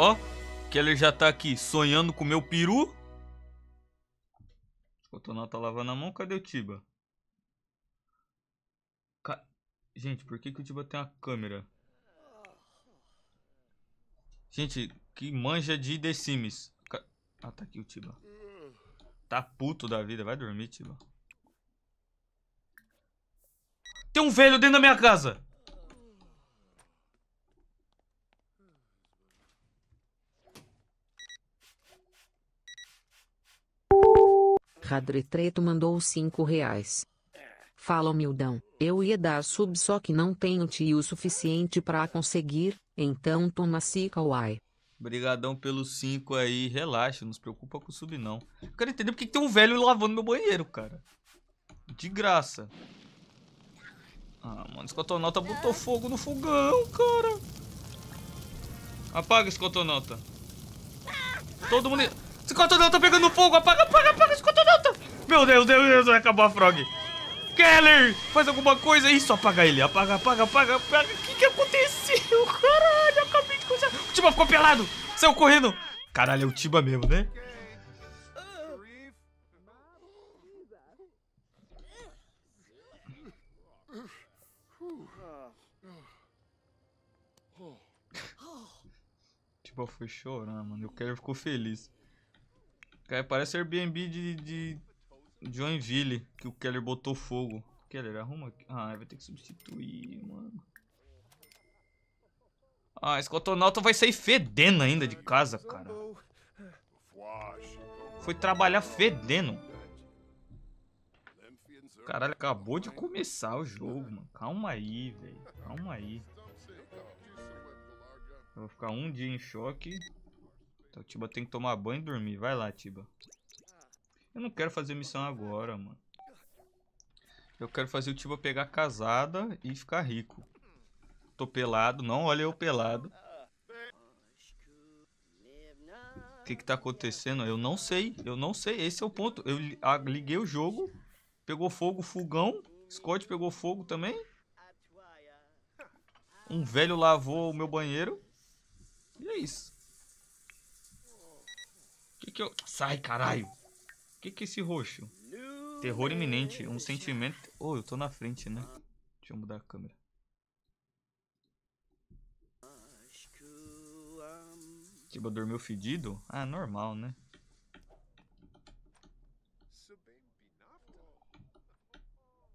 Ó, que ele já tá aqui sonhando com meu peru. Tonal tá lavando a mão. Cadê o Tiba? Ca... Gente, por que, que o Tiba tem uma câmera? Gente, que manja de The Sims. Ca... Ah, tá aqui o Tiba. Tá puto da vida. Vai dormir, Tiba. Tem um velho dentro da minha casa. Radretreto mandou cinco reais. Fala humildão, eu ia dar sub só que não tenho tio suficiente para conseguir, então toma sica uai. Obrigadão pelos 5 aí, relaxa, não se preocupa com o sub não. Eu quero entender porque tem um velho lavando meu banheiro, cara. De graça. Ah, mano, escotonauta botou fogo no fogão, cara. Apaga, escotonauta. Todo mundo não tá pegando fogo! Apaga, apaga, apaga, não tá... Meu Deus, Deus, Deus, acabou a Frog! Keller, faz alguma coisa! Isso, apaga ele! Apaga, apaga, apaga, apaga! O que que aconteceu? Caralho, acabei de coisa... O Tiba ficou pelado! Saiu correndo! Caralho, é o Tiba mesmo, né? Tiba foi chorar, mano. O Keller ficou feliz. Cara, parece Airbnb de, de Joinville, que o Keller botou fogo. Keller, arruma aqui. Ah, vai ter que substituir, mano. Ah, esse cotonauta vai sair fedendo ainda de casa, cara. Foi trabalhar fedendo. Caralho, acabou de começar o jogo, mano. Calma aí, velho. Calma aí. Eu vou ficar um dia em choque o então, Tiba tem que tomar banho e dormir. Vai lá, Tiba. Eu não quero fazer missão agora, mano. Eu quero fazer o Tiba pegar casada e ficar rico. Tô pelado. Não olha eu pelado. O que que tá acontecendo? Eu não sei. Eu não sei. Esse é o ponto. Eu ah, liguei o jogo. Pegou fogo o fogão. Scott pegou fogo também. Um velho lavou o meu banheiro. E é isso que eu... Sai, caralho. O que que é esse roxo? Terror iminente, um sentimento... Oh, eu tô na frente, né? Deixa eu mudar a câmera. Tipo, dormiu fedido? Ah, normal, né?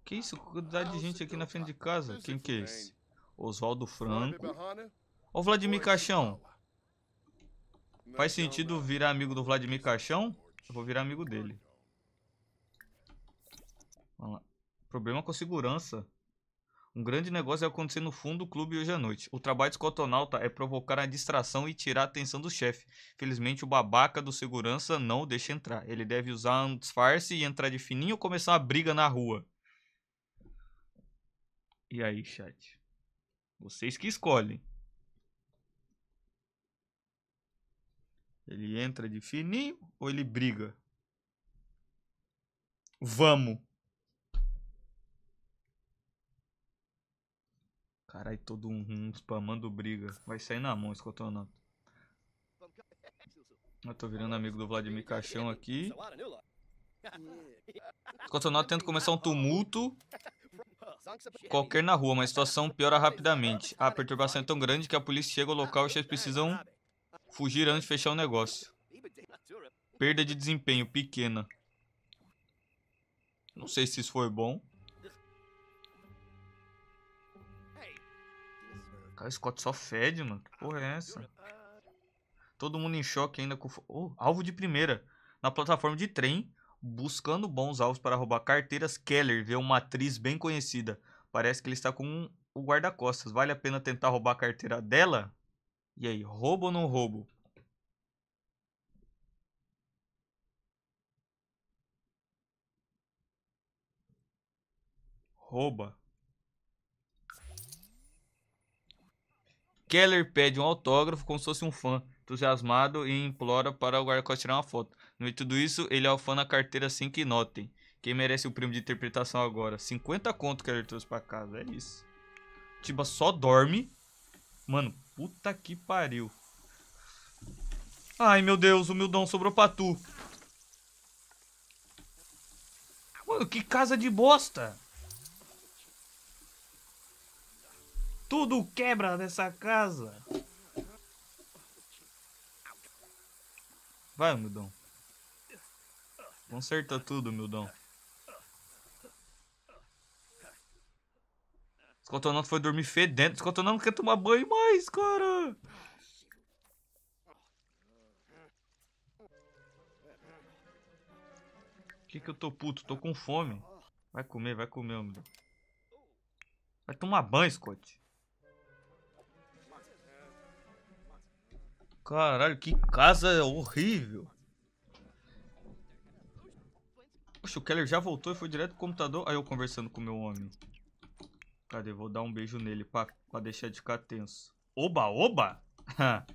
Que isso? Cuidado de gente aqui na frente de casa. Quem que é esse? Oswaldo Franco. Ó o Vladimir Caixão. Faz sentido virar amigo do Vladimir Caixão? Eu vou virar amigo dele. Vamos lá. Problema com segurança. Um grande negócio é acontecer no fundo do clube hoje à noite. O trabalho de Escotonauta é provocar a distração e tirar a atenção do chefe. Felizmente, o babaca do segurança não o deixa entrar. Ele deve usar um disfarce e entrar de fininho ou começar uma briga na rua. E aí, chat? Vocês que escolhem. Ele entra de fininho ou ele briga? Vamos. Caralho, todo mundo spamando briga. Vai sair na mão esse cotonato. Eu tô virando amigo do Vladimir Caixão aqui. Cotonato tenta começar um tumulto. Qualquer na rua, mas a situação piora rapidamente. A perturbação é tão grande que a polícia chega ao local e vocês precisam Fugir antes de fechar o negócio. Perda de desempenho pequena. Não sei se isso foi bom. Cara, o Scott só fede, mano. Que porra é essa? Todo mundo em choque ainda com... Oh, alvo de primeira. Na plataforma de trem, buscando bons alvos para roubar carteiras, Keller vê uma atriz bem conhecida. Parece que ele está com um... o guarda-costas. Vale a pena tentar roubar a carteira dela? E aí, roubo ou não roubo? Rouba. Keller pede um autógrafo como se fosse um fã, entusiasmado e implora para o guarda-costas tirar uma foto. No meio de tudo isso, ele alfana é na carteira sem assim que notem. Quem merece o prêmio de interpretação agora? 50 conto que ele trouxe para casa, é isso. Tiba só dorme Mano, puta que pariu. Ai, meu Deus, o Mildão sobrou pra tu. Mano, que casa de bosta. Tudo quebra nessa casa. Vai, Mildão. Conserta tudo, Mildão. Descontonando foi dormir fedendo. não quer tomar banho mais, cara. que que eu tô puto? Tô com fome. Vai comer, vai comer, homem. Vai tomar banho, Scott. Caralho, que casa horrível. Poxa, o Keller já voltou e foi direto pro computador. Aí eu conversando com o meu homem. Cadê? Vou dar um beijo nele pra, pra deixar de ficar tenso. Oba, oba!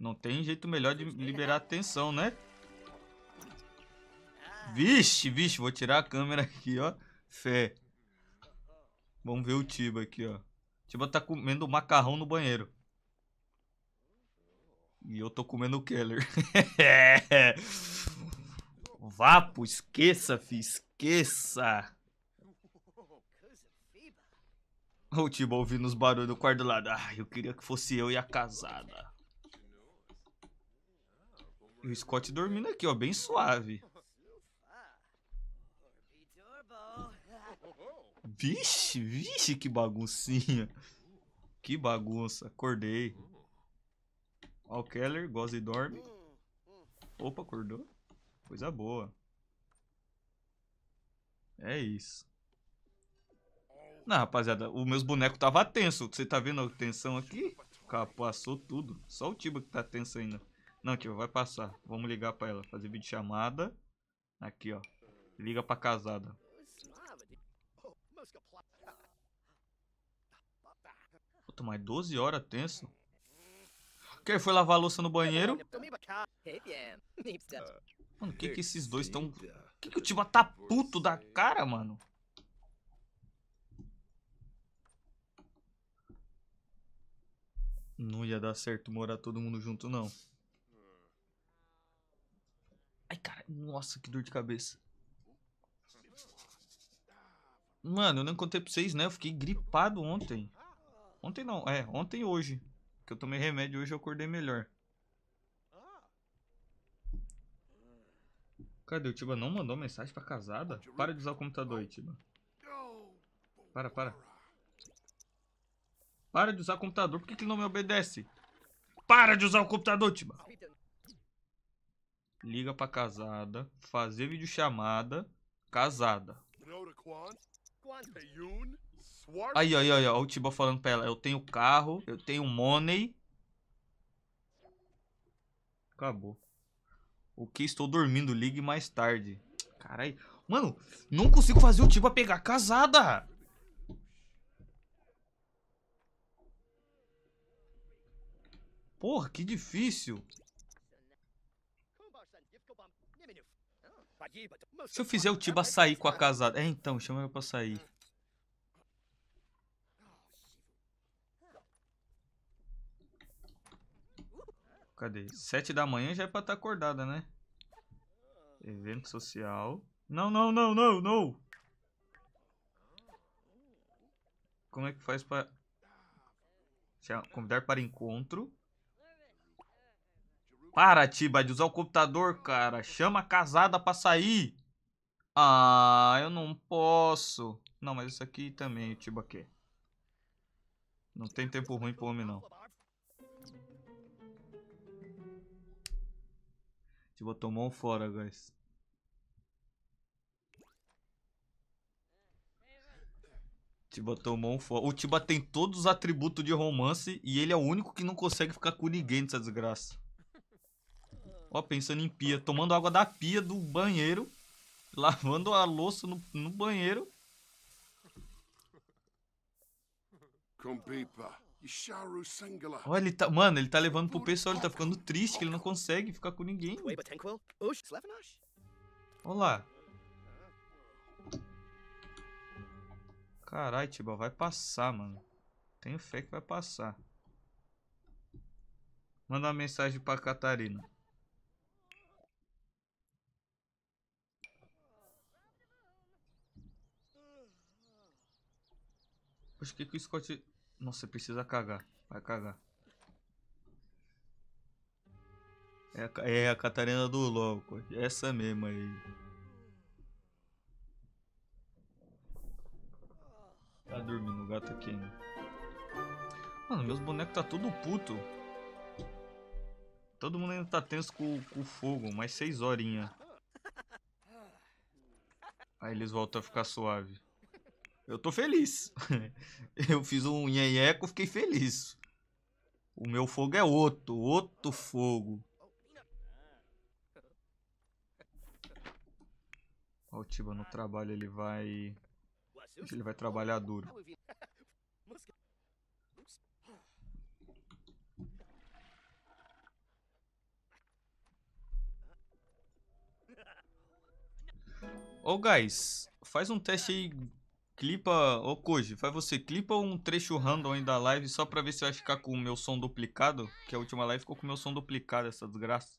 Não tem jeito melhor de liberar a tensão, né? Vixe, vixe, vou tirar a câmera aqui, ó. Fé. Vamos ver o Tiba aqui, ó. O Tiba tá comendo macarrão no banheiro. E eu tô comendo o Keller. Vapo, esqueça, fi, esqueça. O Tibo ouvindo os barulhos do quarto do lado. Ah, eu queria que fosse eu e a casada. E o Scott dormindo aqui, ó, bem suave. Vixe, vixe, que baguncinha. Que bagunça, acordei. Ó o Keller, goza e dorme. Opa, acordou. Coisa boa. É isso. Não, rapaziada, o meus bonecos tava tenso. Você tá vendo a tensão aqui? Cara, passou tudo. Só o Tiba que tá tenso ainda. Não, Tiba, vai passar. Vamos ligar pra ela. Fazer videochamada. Aqui, ó. Liga pra casada. Puta, mais 12 horas tenso. Quem foi lavar a louça no banheiro? Mano, o que que esses dois estão... O que que o Tiba tá puto da cara, mano? Não ia dar certo morar todo mundo junto, não. Ai, cara, nossa, que dor de cabeça. Mano, eu não contei pra vocês, né? Eu fiquei gripado ontem. Ontem não, é, ontem e hoje. Que eu tomei remédio hoje eu acordei melhor. Cadê? O Tiba não mandou mensagem pra casada? Para de usar o computador aí, Tiba. Para, para. Para de usar o computador. Por que, que ele não me obedece? Para de usar o computador, Tiba. Liga pra casada. Fazer videochamada. Casada. Aí, aí, aí, ó. O Tiba falando pra ela. Eu tenho carro. Eu tenho money. Acabou. O que estou dormindo? Ligue mais tarde. Caralho. Mano, não consigo fazer o Tiba pegar casada. Porra, que difícil. Se eu fizer o Tiba sair com a casada... É, então, chama ela pra sair. Cadê? Sete da manhã já é pra estar tá acordada, né? Evento social. Não, não, não, não, não! Como é que faz pra... Convidar para encontro. Para, Tiba, de usar o computador, cara. Chama a casada pra sair. Ah, eu não posso. Não, mas isso aqui também Tiba quer. Não tem tempo ruim pro homem, não. Tiba tomou um fora, guys. Tiba tomou um fora. O Tiba tem todos os atributos de romance e ele é o único que não consegue ficar com ninguém nessa desgraça. Ó, pensando em pia, tomando água da pia do banheiro, lavando a louça no, no banheiro. Olha, ele tá. Mano, ele tá levando pro pessoal, ele tá ficando triste que ele não consegue ficar com ninguém. Olha lá. Caralho, Tiba, vai passar, mano. Tenho fé que vai passar. Manda uma mensagem pra Catarina. Acho que, que o Scott... Nossa, precisa cagar. Vai cagar. É a, é a Catarina do LOL, essa mesma aí. Tá dormindo o gato aqui é Né? Mano, meus bonecos tá tudo puto. Todo mundo ainda tá tenso com, o fogo, mais seis horinhas. Aí eles voltam a ficar suave. Eu tô feliz. Eu fiz um eco, fiquei feliz. O meu fogo é outro, outro fogo. Ó o Tiba no trabalho, ele vai... Ele vai trabalhar duro. Ô, oh, guys, faz um teste aí Clipa, ô Koji, faz você, clipa um trecho random aí da live só pra ver se vai ficar com o meu som duplicado, que a última live ficou com o meu som duplicado, essa desgraça.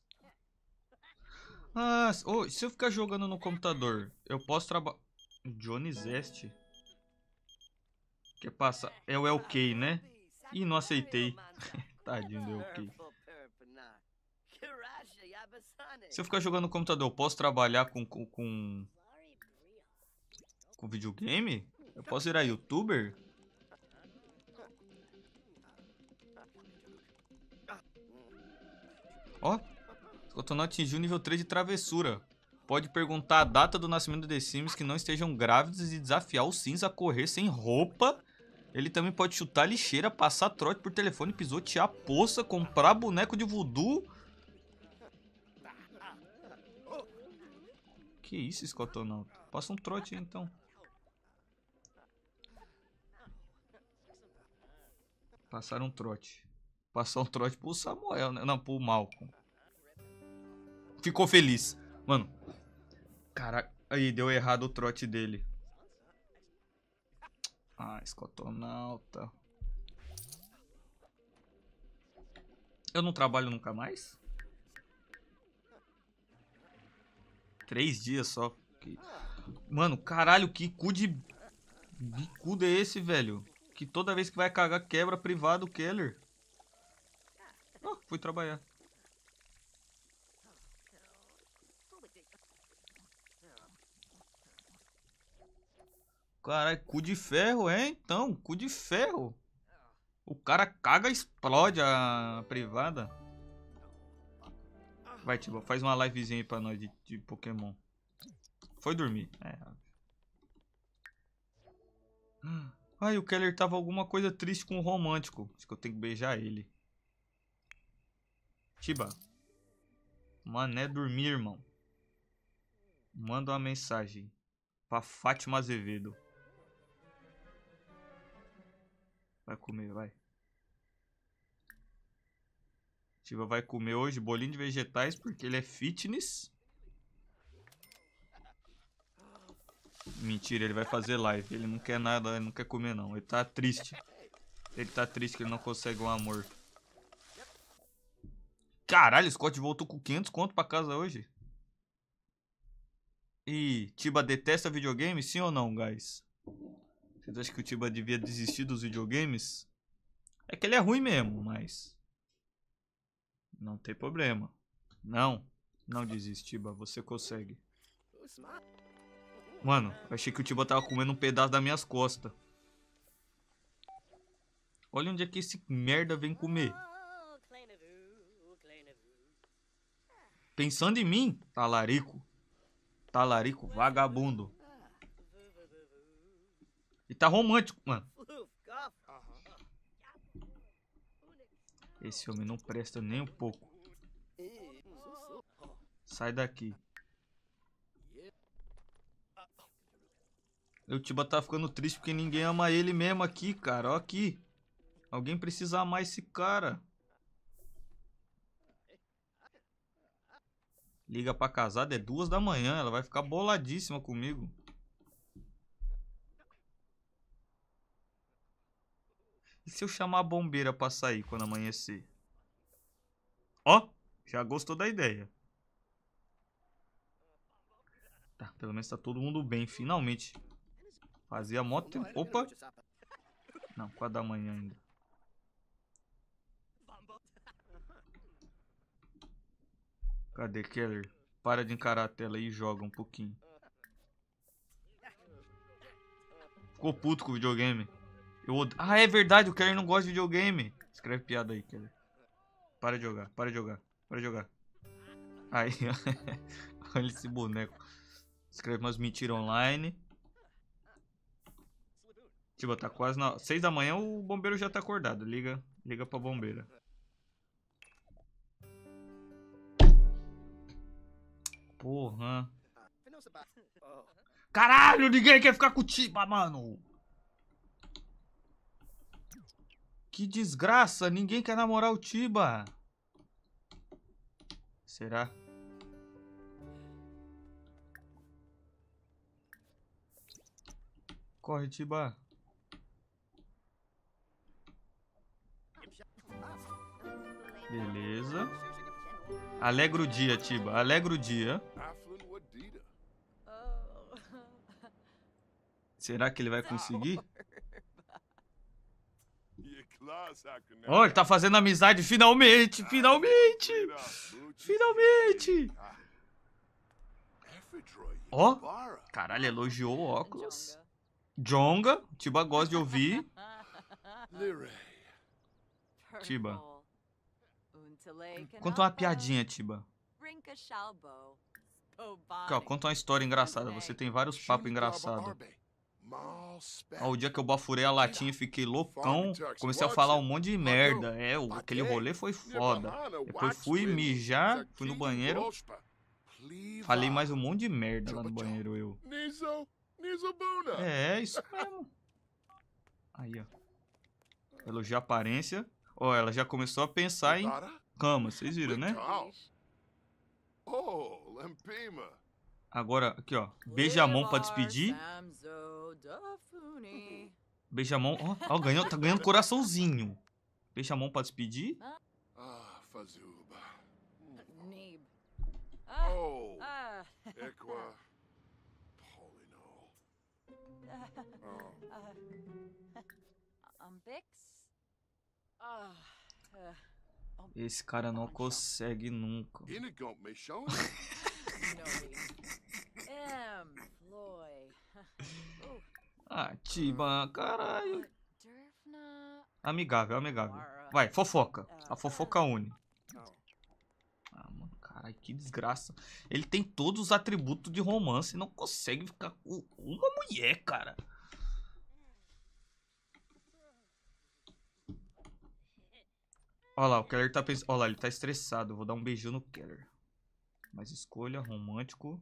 Ah, oh, se eu ficar jogando no computador, eu posso trabalhar... Johnny Zest? Que passa? É o LK, né? Ih, não aceitei. Tadinho do LK. Se eu ficar jogando no computador, eu posso trabalhar com, com, com com videogame? Eu posso virar youtuber? Ó, Cotonó atingiu o nível 3 de travessura. Pode perguntar a data do nascimento dos Sims que não estejam grávidos e desafiar o Sims a correr sem roupa. Ele também pode chutar lixeira, passar trote por telefone, pisotear poça, comprar boneco de voodoo. Que isso, Scotonauta? Passa um trote aí, então. Passar um trote. Passar um trote pro Samuel, né? Não, pro Malcolm. Ficou feliz. Mano. Caraca. Aí, deu errado o trote dele. Ah, escotonauta. Eu não trabalho nunca mais? Três dias só. Mano, caralho, que cu de... Bicudo é esse, velho? Que toda vez que vai cagar, quebra privado o Keller. Oh, fui trabalhar. Caralho, cu de ferro, é? Então, cu de ferro. O cara caga e explode a privada. Vai, tipo, faz uma livezinha aí pra nós de, de Pokémon. Foi dormir. É. Ai, ah, o Keller tava alguma coisa triste com o romântico. Acho que eu tenho que beijar ele. Tiba. Mané dormir, irmão. Manda uma mensagem pra Fátima Azevedo. Vai comer, vai. Tiba vai comer hoje bolinho de vegetais porque ele é fitness. Mentira, ele vai fazer live. Ele não quer nada, ele não quer comer não. Ele tá triste. Ele tá triste que ele não consegue um amor. Caralho, o Scott voltou com 500 conto pra casa hoje. E Tiba detesta videogame, sim ou não, guys? Vocês acham que o Tiba devia desistir dos videogames? É que ele é ruim mesmo, mas... Não tem problema. Não, não desiste, Tiba. Você consegue. Mano, achei que o Tiba tava comendo um pedaço das minhas costas. Olha onde é que esse merda vem comer. Pensando em mim, talarico. Talarico, vagabundo. E tá romântico, mano. Esse homem não presta nem um pouco. Sai daqui. O Tiba tá ficando triste porque ninguém ama ele mesmo aqui, cara. Ó aqui. Alguém precisa amar esse cara. Liga pra casada, é duas da manhã. Ela vai ficar boladíssima comigo. E se eu chamar a bombeira pra sair quando amanhecer? Ó, já gostou da ideia. Tá, pelo menos tá todo mundo bem, finalmente. Fazia moto Opa! Não, 4 da manhã ainda. Cadê Keller? Para de encarar a tela e joga um pouquinho. Ficou puto com o videogame. Eu od... Ah, é verdade, o Keller não gosta de videogame. Escreve piada aí, Keller. Para de jogar, para de jogar, para de jogar. Aí, olha esse boneco. Escreve umas mentiras online. Tipo, tá quase na... Seis da manhã o bombeiro já tá acordado. Liga, liga pra bombeira. Porra. Caralho, ninguém quer ficar com o Tiba, mano. Que desgraça, ninguém quer namorar o Tiba. Será? Corre, Tiba. Beleza. Alegro o dia, Tiba. Alegro o dia. Será que ele vai conseguir? Oh, ele tá fazendo amizade finalmente! Finalmente! Finalmente! Ó, oh, caralho, elogiou o óculos. Jonga, Tiba gosta de ouvir. Tiba. Conta uma piadinha, Tiba. Cara, oh, conta uma história engraçada. Você tem vários papos engraçados. Ó, o dia que eu bafurei a latinha e fiquei loucão, comecei a falar um monte de merda. É, aquele rolê foi foda. Depois fui mijar, fui no banheiro. Falei mais um monte de merda lá no banheiro, eu. É, é, isso mesmo. Aí, ó. Elogiar a aparência. Ó, ela já começou a pensar em cama, vocês viram, né? Oh, Agora, aqui, ó. Beija a mão pra despedir. Beija a mão. Ó, ó ganhou, tá ganhando coraçãozinho. Beija a mão pra despedir. Ah, Fazuba. Oh, Equa. Polino. Umbix. Ah. ah. Esse cara não consegue nunca. É Atiba, é, ah, caralho. Amigável, amigável. Vai, fofoca. A ah. fofoca une. Ah, mano, caralho, que desgraça. Ele tem todos os atributos de romance e não consegue ficar com uma mulher, cara. Olha lá, o Keller tá pensando. Olha lá, ele tá estressado. Vou dar um beijinho no Keller. Mas escolha romântico,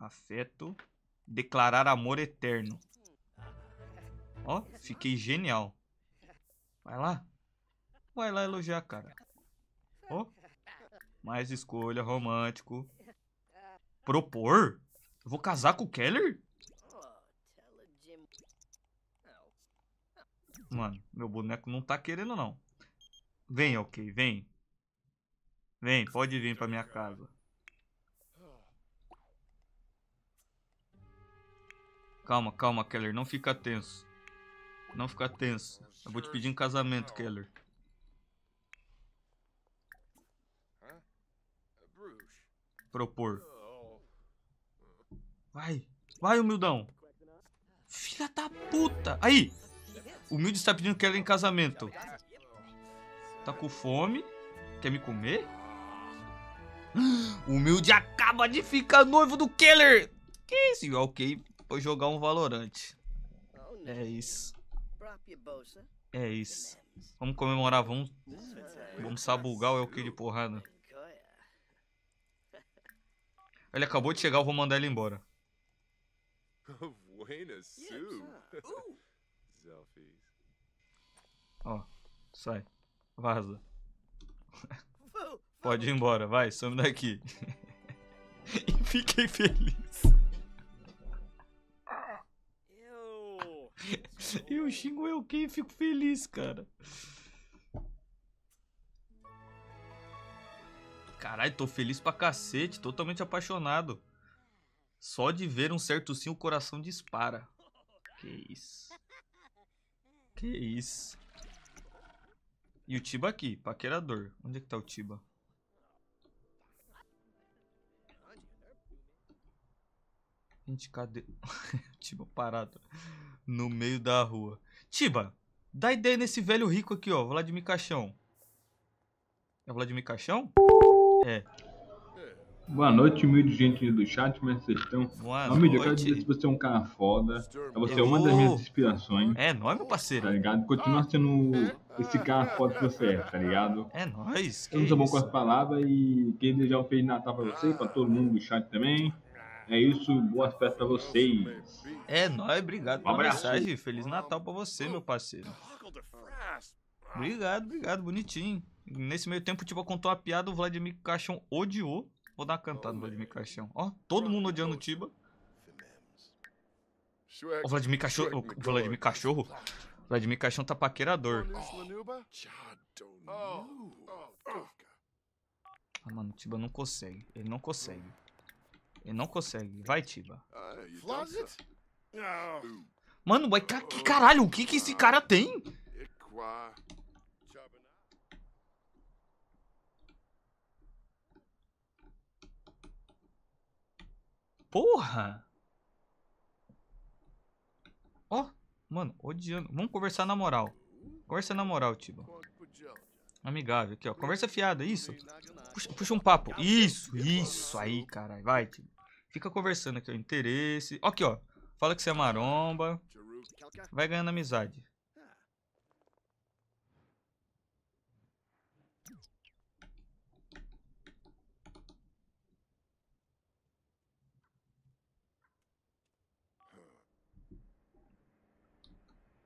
afeto, declarar amor eterno. Ó, fiquei genial. Vai lá. Vai lá elogiar, cara. Ó. Mais escolha, romântico. Propor? Eu vou casar com o Keller? Mano, meu boneco não tá querendo, não. Vem, ok, vem. Vem, pode vir pra minha casa. Calma, calma, Keller. Não fica tenso. Não fica tenso. Eu vou te pedir em um casamento, Keller. É Propor. Oh. Vai. Vai, humildão. Filha da puta. Aí. Humilde está pedindo Keller em casamento. Tá com fome? Quer me comer? O acaba de ficar noivo do Keller! Que isso? Ok, vou jogar um valorante. É isso. É isso. Vamos comemorar, vamos. Vamos sabugar o Elk de porrada. Ele acabou de chegar, eu vou mandar ele embora. Ó, sai. Vaza. Pode ir embora, vai, some daqui. e fiquei feliz. Eu xingo eu quem fico feliz, cara. Caralho, tô feliz pra cacete, totalmente apaixonado. Só de ver um certo sim o coração dispara. Que isso. Que isso. E o Tiba aqui, paquerador. Onde é que tá o Tiba? Gente, cadê? Tiba parado no meio da rua. Tiba, dá ideia nesse velho rico aqui, ó. Vladimir Caixão. É Vladimir Caixão? É. Boa noite, humilde gente do chat, como é que vocês estão? Boa Não, noite. Eu quero dizer se você é um cara foda, é você é uma das minhas inspirações. É nóis, meu parceiro. Tá ligado? Continua sendo esse cara foda que você é, tá ligado? É nóis. Eu não sou bom com as palavras e queria desejar um Feliz Natal pra você, e pra todo mundo do chat também. É isso, boas festas pra vocês. É nóis, obrigado um pela abraço. mensagem. Feliz Natal pra você, meu parceiro. Obrigado, obrigado, bonitinho. Nesse meio tempo, tipo, contou uma piada, o Vladimir Caixão odiou. Vou dar uma cantada no Vladimir Caixão. Ó, todo mundo odiando o Tiba. O Vladimir Cachorro. O Vladimir Cachorro? Vladimir Caixão tá paquerador. Oh. Oh, oh. Ah, mano, o Tiba não consegue. Ele não consegue. Ele não consegue. Vai, Tiba. Ah, mano, que caralho? O que que esse cara tem? Porra! Ó, oh, mano, odiando. Vamos conversar na moral. Conversa na moral, Tiba. Amigável, aqui, ó. Conversa fiada, isso. Puxa, puxa um papo. Isso, isso. Aí, caralho. Vai, Tiba. Fica conversando aqui, ó. Interesse. Ó, aqui, ó. Fala que você é maromba. Vai ganhando amizade.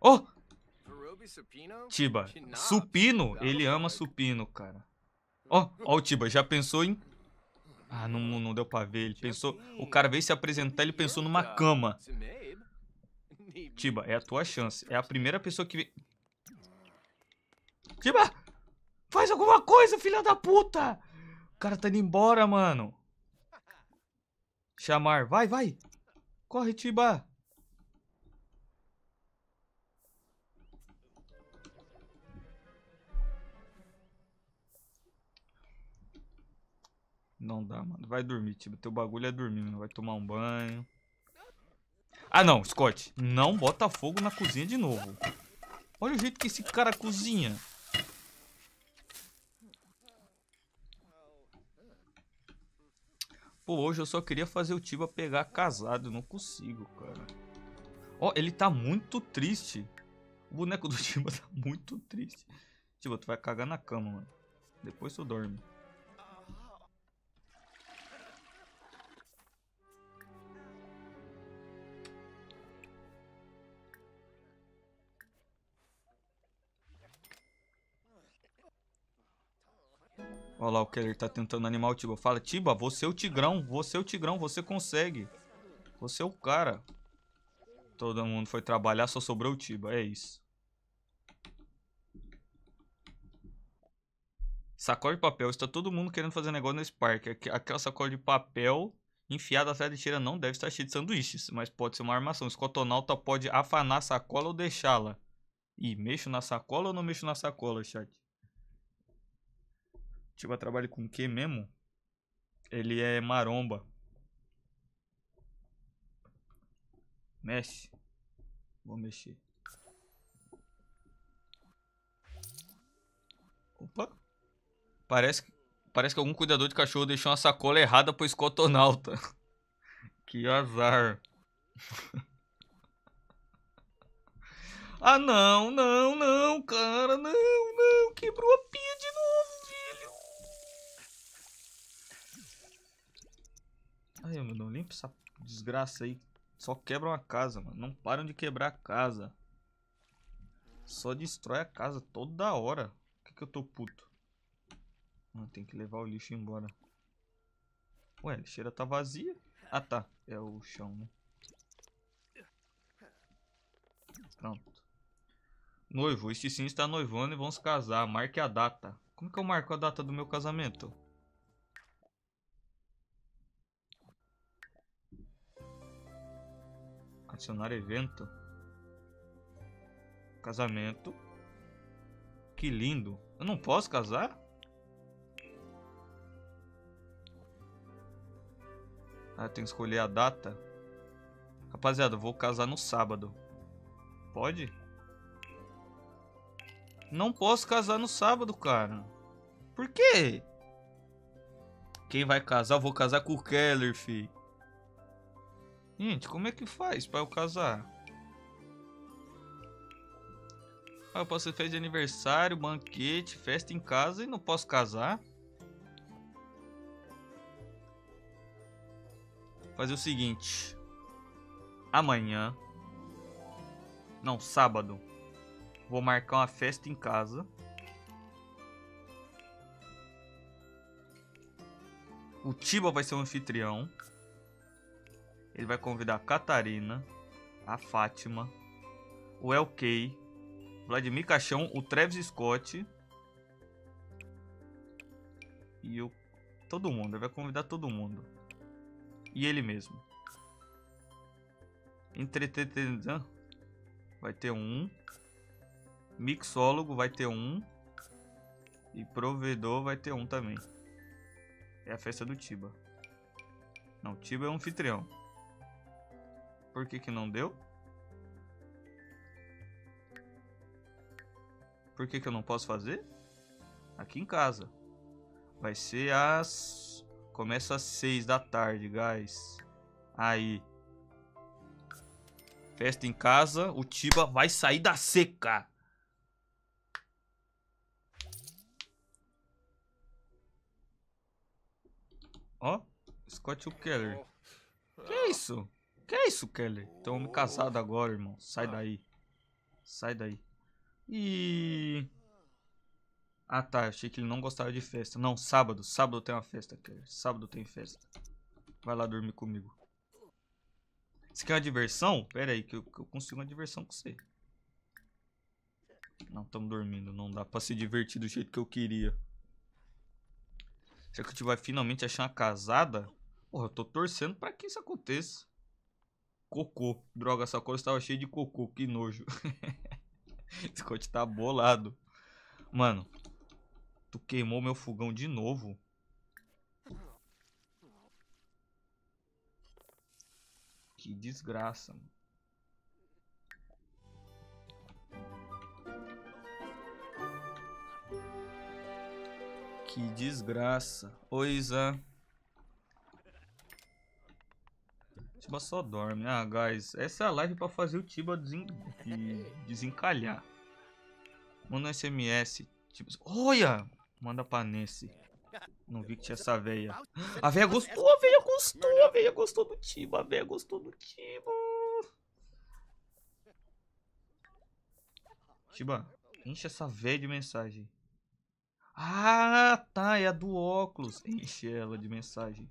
Oh! Tiba, supino, ele ama supino, cara. Ó, oh, ó o Tiba, já pensou em... Ah, não, não deu pra ver, ele pensou... O cara veio se apresentar, ele pensou numa cama. Tiba, é a tua chance. É a primeira pessoa que... Tiba! Faz alguma coisa, filha da puta! O cara tá indo embora, mano. Chamar, vai, vai! Corre, Tiba! Não dá, mano. Vai dormir, tipo. Teu bagulho é dormir, mano. Vai tomar um banho. Ah, não, Scott. Não bota fogo na cozinha de novo. Olha o jeito que esse cara cozinha. Pô, hoje eu só queria fazer o Tiba pegar casado. não consigo, cara. Ó, oh, ele tá muito triste. O boneco do Tiba tá muito triste. Tiba, tu vai cagar na cama, mano. Depois tu dorme. Olha lá o Keller está tá tentando animar o Tiba. Fala, Tiba, você é o tigrão, você é o tigrão, você consegue. Você é o cara. Todo mundo foi trabalhar, só sobrou o Tiba, é isso. Sacola de papel. Está todo mundo querendo fazer negócio nesse parque. Aquela sacola de papel enfiada atrás de tira não deve estar cheia de sanduíches, mas pode ser uma armação. O escotonauta pode afanar a sacola ou deixá-la. E mexo na sacola ou não mexo na sacola, chat? Tiba tipo, trabalho com o que mesmo? Ele é maromba. Mexe. Vou mexer. Opa. Parece, parece que algum cuidador de cachorro deixou uma sacola errada pro escotonauta. que azar. ah, não, não, não, cara. Não, não. Quebrou a pia de novo. Ai, meu não limpo essa desgraça aí. Só quebra uma casa, mano. Não param de quebrar a casa. Só destrói a casa toda hora. Por que, que eu tô puto? Ah, tem que levar o lixo embora. Ué, a lixeira tá vazia. Ah, tá. É o chão, né? Pronto. Noivo, este sim está noivando e vamos casar. Marque a data. Como que eu marco a data do meu casamento? adicionar evento. Casamento. Que lindo. Eu não posso casar? Ah, tem que escolher a data. Rapaziada, eu vou casar no sábado. Pode? Não posso casar no sábado, cara. Por quê? Quem vai casar, eu vou casar com o Keller, filho. Gente, como é que faz para eu casar? Ah, eu posso ser festa de aniversário, banquete, festa em casa e não posso casar? Fazer o seguinte. Amanhã. Não, sábado. Vou marcar uma festa em casa. O Tiba vai ser o um anfitrião. Ele vai convidar a Catarina, a Fátima, o LK, Vladimir Caixão, o Travis Scott e o todo mundo, ele vai convidar todo mundo. E ele mesmo. Entretenimento vai ter um mixólogo vai ter um e provedor vai ter um também. É a festa do Tiba. Não, Tiba é um anfitrião. Por que que não deu? Por que que eu não posso fazer? Aqui em casa. Vai ser às... Começa às 6 da tarde, guys. Aí. Festa em casa. O Tiba vai sair da seca. Ó. Scott Keller. Que é isso? Que é isso, Keller? Tem um homem casado agora, irmão. Sai daí. Sai daí. E... Ah, tá. Achei que ele não gostava de festa. Não, sábado. Sábado tem uma festa, Keller. Sábado tem festa. Vai lá dormir comigo. Você quer uma diversão? Pera aí, que eu, que eu consigo uma diversão com você. Não, estamos dormindo. Não dá pra se divertir do jeito que eu queria. Será que a gente vai finalmente achar uma casada? Porra, eu tô torcendo pra que isso aconteça cocô. Droga, essa coisa estava cheia de cocô, que nojo. Scott tá bolado. Mano, tu queimou meu fogão de novo? Que desgraça, mano. Que desgraça. Oi, Zan. Tiba só dorme. Ah, guys, essa é a live pra fazer o Tiba desen... desencalhar. Manda um SMS. Tiba... Olha! Manda pra Nesse. Não vi que tinha essa veia. A veia gostou, a veia gostou, a veia gostou do Tiba, a veia gostou do Tiba. Tiba, enche essa veia de mensagem. Ah, tá, é a do óculos. Enche ela de mensagem.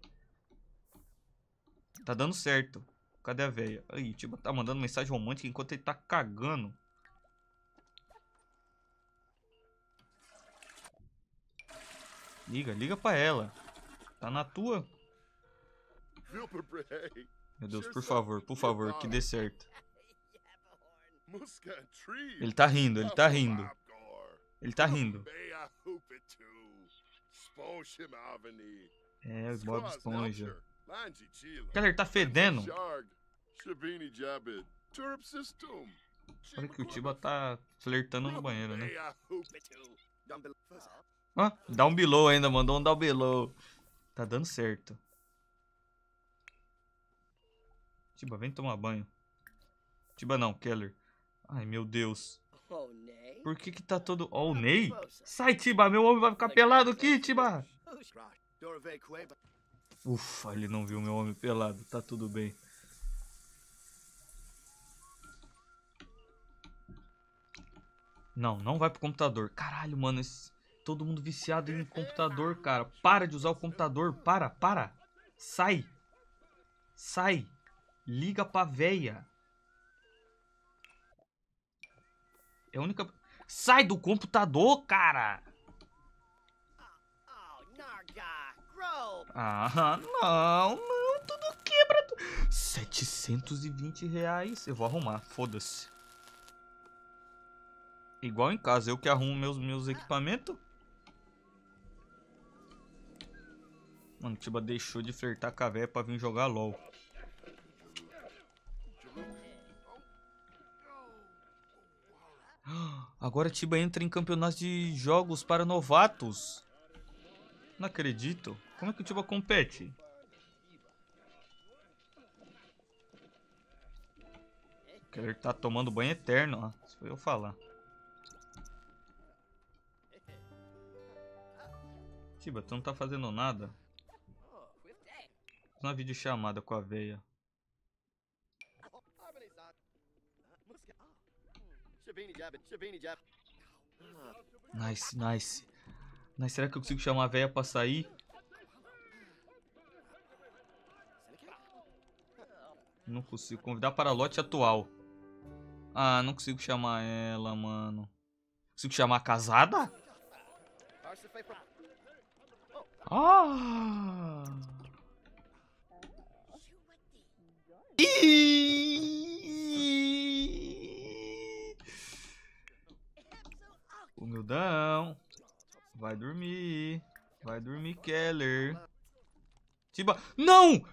Tá dando certo. Cadê a velha? Aí, tipo, tá mandando mensagem romântica enquanto ele tá cagando. Liga, liga pra ela. Tá na tua? Meu Deus, por favor, por favor, tá que dê certo. Ele tá rindo, ele tá rindo. Ele tá rindo. É, Bob Esponja. Cara, ele tá fedendo. Olha que o Tiba tá flertando no banheiro, né? Ah, dá um below ainda, mandou um down below. Tá dando certo. Tiba, vem tomar banho. Tiba não, Keller. Ai, meu Deus. Oh, Por que que tá todo... Ó, oh, o Ney? Sai, Tiba, meu homem vai ficar pelado aqui, Tiba. Ufa, ele não viu meu homem pelado, tá tudo bem. Não, não vai pro computador. Caralho, mano, esse... todo mundo viciado em computador, cara. Para de usar o computador, para, para. Sai. Sai. Liga pra véia. É a única... Sai do computador, cara! Ah, não, não, tudo quebra. 720 reais. Eu vou arrumar, foda-se. Igual em casa, eu que arrumo meus, meus equipamentos. Mano, Tiba deixou de flertar com a véia pra vir jogar LOL. Agora Tiba entra em campeonato de jogos para novatos. Não acredito. Como é que o Tiba compete? Ele tá tomando banho eterno, ó. Isso foi eu falar. Tiba, tu não tá fazendo nada? Faz uma videochamada com a veia. Nice, nice. Nice, será que eu consigo chamar a veia pra sair? Não consigo convidar para lote atual. Ah, não consigo chamar ela, mano. Consigo chamar casada? Ah! Iiii. Humildão. Vai dormir. Vai dormir, Keller. Tiba. Não!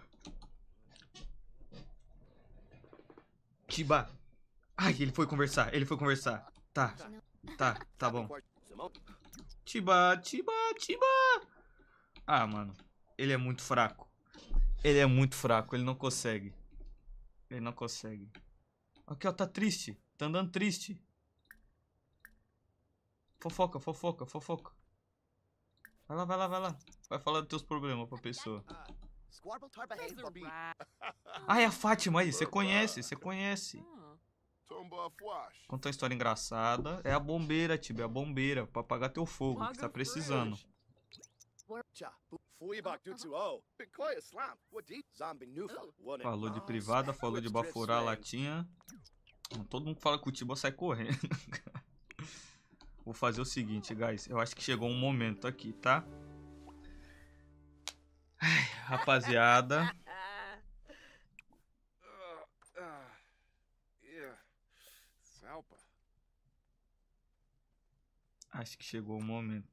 Tiba, Ai, ele foi conversar, ele foi conversar. Tá, tá, tá bom. Tiba, Tiba, Tiba. Ah, mano. Ele é muito fraco. Ele é muito fraco, ele não consegue. Ele não consegue. Aqui, ó, tá triste. Tá andando triste. Fofoca, fofoca, fofoca. Vai lá, vai lá, vai lá. Vai falar dos teus problemas pra pessoa. Ah, é a Fátima aí, você conhece, você conhece. Ah. Conta uma história engraçada. É a bombeira, Tibi, é a bombeira, pra apagar teu fogo, que tá precisando. Oh. Oh. Falou de privada, falou de baforar a latinha. Todo mundo fala que o Tibo sai correndo. Vou fazer o seguinte, guys. Eu acho que chegou um momento aqui, tá? rapaziada. Acho que chegou o momento.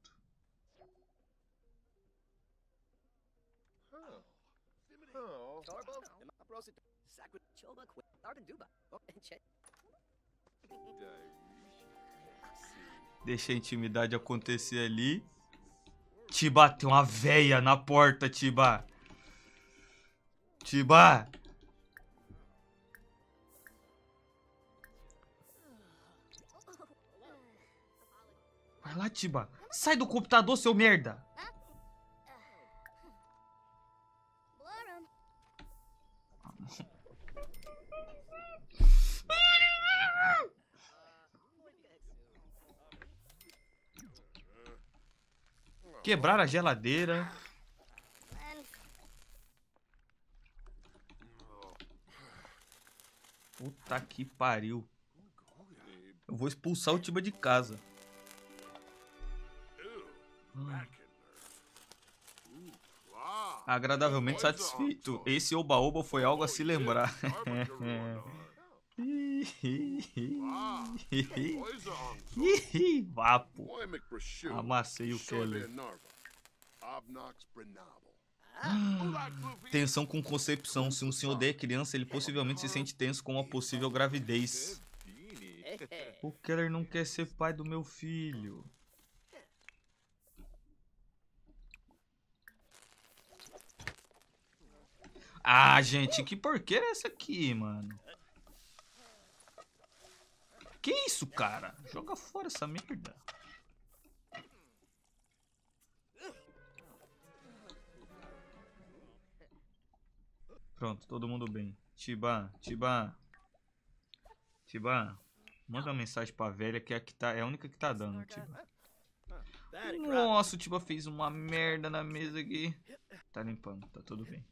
Deixa a intimidade acontecer ali. Tiba, tem uma véia na porta, Tiba. Tiba! Vai lá, Tiba. Sai do computador, seu merda! Quebraram a geladeira. Puta que pariu. Eu vou expulsar o Tiba de casa. Hum. Agradavelmente satisfeito. Esse oba-oba foi algo a se lembrar. Vapo. Amassei o Kelly. Obnox Tensão com concepção. Se um senhor der criança, ele possivelmente se sente tenso com uma possível gravidez. O Keller não quer ser pai do meu filho. Ah, gente, que porqueira é essa aqui, mano? Que isso, cara? Joga fora essa merda. Pronto, todo mundo bem. Tiba, Tiba. Tiba, manda uma mensagem pra velha que é a, que tá, é a única que tá dando, Tiba. Nossa, o Tiba fez uma merda na mesa aqui. Tá limpando, tá tudo bem.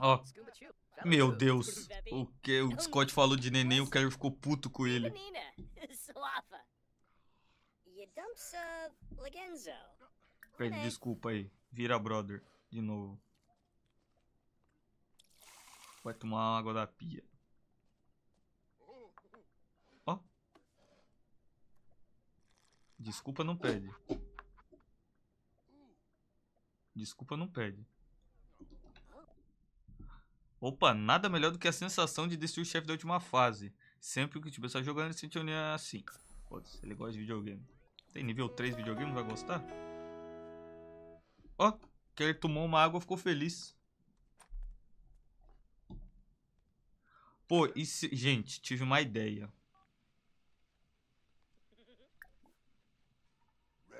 Ó. Oh. Meu Deus. O que o Scott falou de neném, o Kerry ficou puto com ele. Pede desculpa aí. Vira brother de novo. Vai tomar água da pia. Ó. Desculpa não pede. Desculpa não pede. Opa, nada melhor do que a sensação de destruir o chefe da última fase. Sempre que o pessoal jogando, ele sente assim. Pô, ele gosta de videogame. Tem nível 3 videogame, não vai gostar? Ó, que ele tomou uma água ficou feliz. Pô, e se... Gente, tive uma ideia. Oh,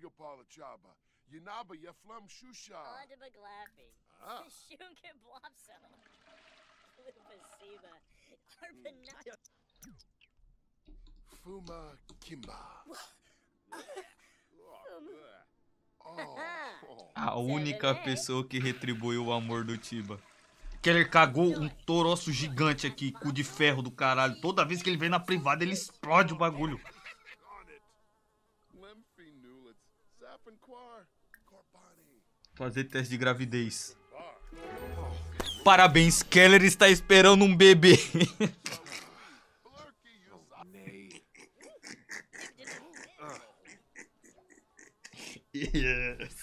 ah. hmm. Fuma Kimba. Oh, oh. A única pessoa que retribuiu o amor do Tiba que ele cagou um toroço gigante aqui, cu de ferro do caralho. Toda vez que ele vem na privada, ele explode o bagulho. Fazer teste de gravidez. Parabéns, Keller está esperando um bebê. yes.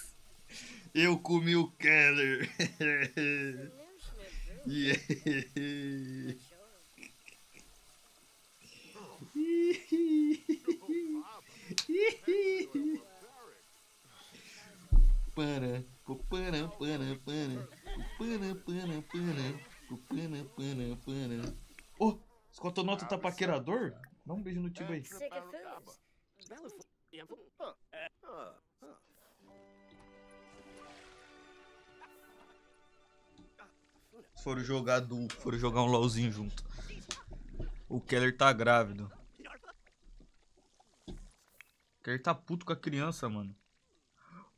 Eu comi o Keller. Yeah. Para, para, para, para, para, para, para, para, para. Oh, nota do tá paquerador? Dá um beijo no Tiba aí. foram jogar do foram jogar um LOLzinho junto. O Keller tá grávido. O Keller tá puto com a criança, mano.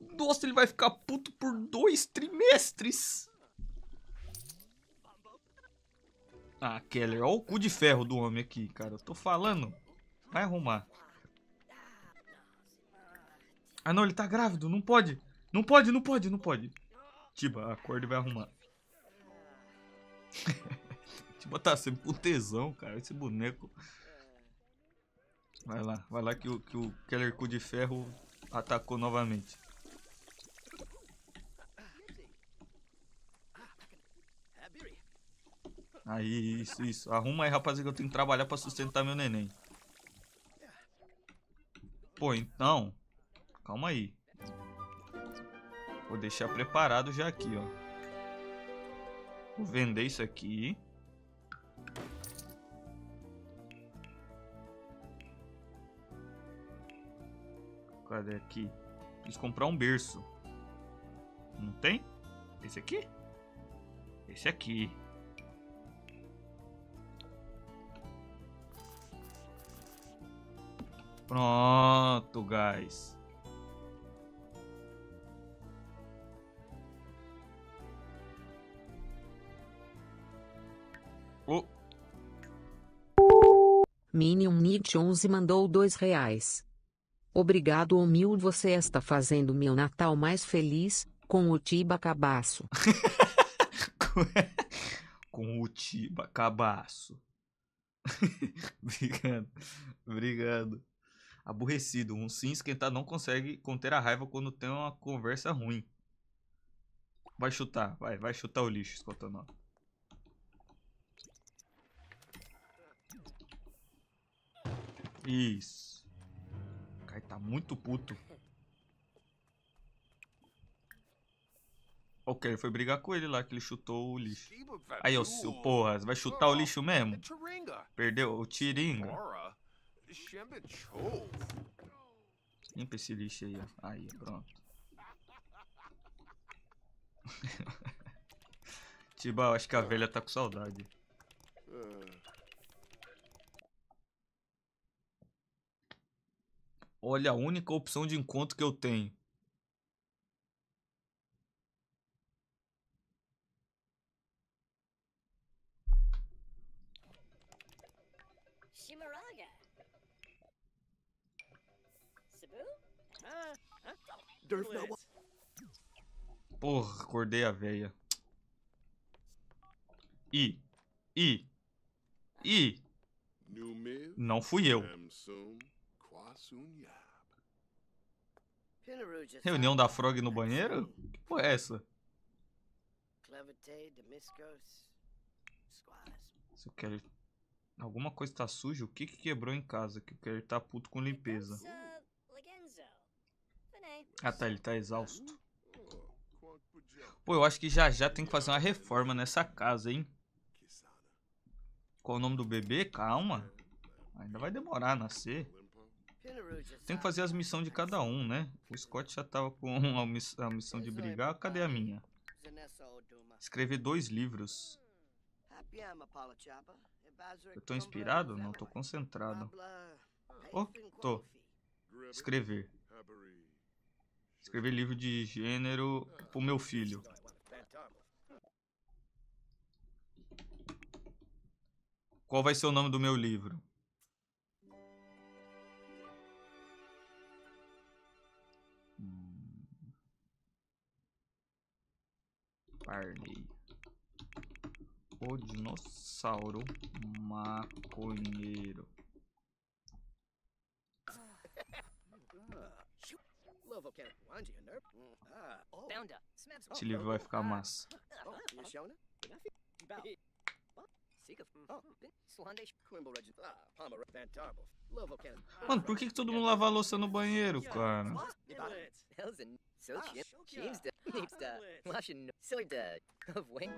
Nossa, ele vai ficar puto por dois trimestres. Ah, Keller, olha o cu de ferro do homem aqui, cara. Eu tô falando. Vai arrumar. Ah, não, ele tá grávido. Não pode. Não pode, não pode, não pode. Tiba, acorda e vai arrumar. Te botar sempre com tesão, cara, esse boneco. Vai lá, vai lá que o, que o Keller Cu de Ferro atacou novamente. Aí, isso, isso. Arruma aí, rapaziada, que eu tenho que trabalhar pra sustentar meu neném. Pô, então... Calma aí. Vou deixar preparado já aqui, ó. Vou vender isso aqui. Cadê aqui? Preciso comprar um berço. Não tem? Esse aqui? Esse aqui. Pronto, guys. Lu. Minion Nid 11 mandou dois reais. Obrigado, Omil. Você está fazendo meu Natal mais feliz com o Tiba Cabaço. com o Tiba Cabaço. Obrigado. Obrigado. Aborrecido. Um sim esquentar não consegue conter a raiva quando tem uma conversa ruim. Vai chutar, vai, vai chutar o lixo, Escotonó. Isso. O Kai tá muito puto. Ok, foi brigar com ele lá, que ele chutou o lixo. Aí, o seu porra, vai chutar o lixo mesmo? Perdeu o Tiringa. Limpa esse lixo aí, ó. Aí, pronto. Tibau, acho que a velha tá com saudade. Olha a única opção de encontro que eu tenho. Shimaraga. Cebu? Ah, ah. Porra, acordei a veia. E, e, e. Não fui eu. Reunião da Frog no banheiro? Que porra é essa? Se o Kelly... Alguma coisa tá suja? O que que quebrou em casa? Que o Kelly tá puto com limpeza. Uh, ah tá, ele tá exausto. Pô, eu acho que já já tem que fazer uma reforma nessa casa, hein? Qual o nome do bebê? Calma. Ainda vai demorar a nascer. Tem que fazer as missões de cada um, né? O Scott já tava com a, missão de brigar. Cadê a minha? Escrever dois livros. Eu tô inspirado? Não, tô concentrado. Oh, tô. Escrever. Escrever livro de gênero pro meu filho. Qual vai ser o nome do meu livro? parney. O dinossauro maconheiro. É né? ah, oh. Esse livro vai ficar oh. massa. Oh, Oh, Mano, por que, que todo mundo lava a louça no banheiro, cara? Qual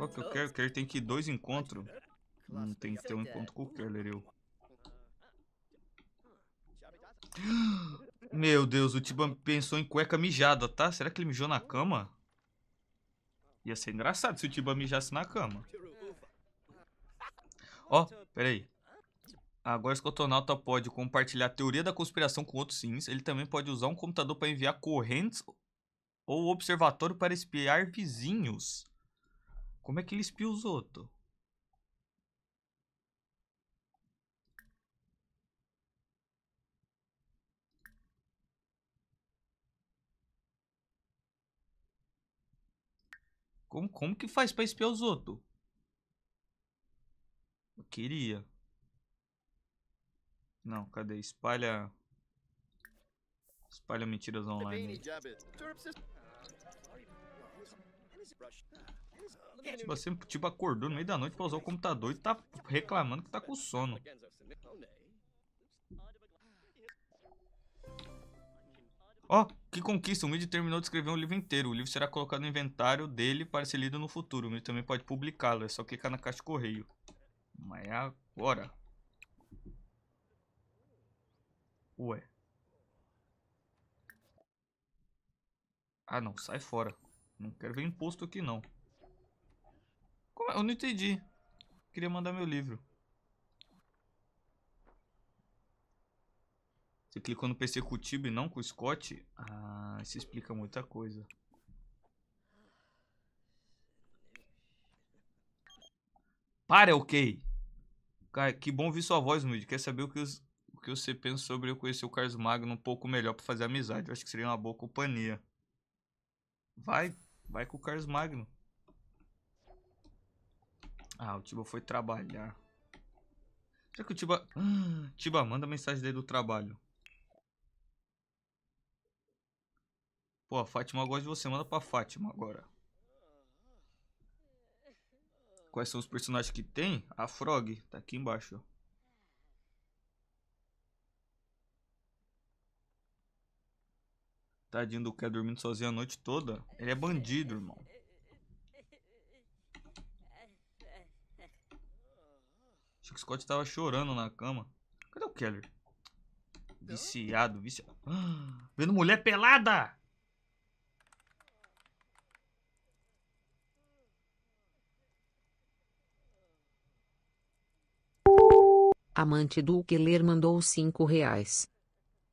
que eu quero? Quer tem que ir dois encontros. Não hum, tem que ter um encontro com o Keller, eu. Meu Deus, o Tiba pensou em cueca mijada, tá? Será que ele mijou na cama? Ia ser engraçado se o Tiba mijasse na cama. Ó, oh, peraí. Agora o Escotonauta pode compartilhar a teoria da conspiração com outros sims. Ele também pode usar um computador para enviar correntes ou observatório para espiar vizinhos. Como é que ele espia os outros? Como, como que faz para espiar os outros? Eu queria. Não, cadê? Espalha... Espalha mentiras online. Tipo, sempre, assim, tipo, acordou no meio da noite pra usar o computador e tá reclamando que tá com sono. Ó, oh, que conquista! O Mid terminou de escrever um livro inteiro. O livro será colocado no inventário dele para ser lido no futuro. O Mid também pode publicá-lo. É só clicar na caixa de correio. Mas é agora. Ué. Ah, não. Sai fora. Não quero ver imposto aqui, não. Como é? Eu não entendi. Queria mandar meu livro. Você clicou no PC com o Tibo e não com o Scott? Ah, isso explica muita coisa. Para, é ok. Cara, que bom ouvir sua voz, Luiz. Quer saber o que, os, o que você pensa sobre eu conhecer o Carlos Magno um pouco melhor para fazer amizade? Eu acho que seria uma boa companhia. Vai, vai com o Carlos Magno. Ah, o Tiba foi trabalhar. Será que o Tiba... Ah, Tiba, manda mensagem dele do trabalho. Pô, a Fátima gosta de você. Manda pra Fátima agora quais são os personagens que tem, a Frog tá aqui embaixo. Tadinho do que é dormindo sozinho a noite toda. Ele é bandido, irmão. Acho que o Scott tava chorando na cama. Cadê o Keller? Então, viciado, viciado. Ah, vendo mulher pelada! Amante do Keller mandou cinco reais.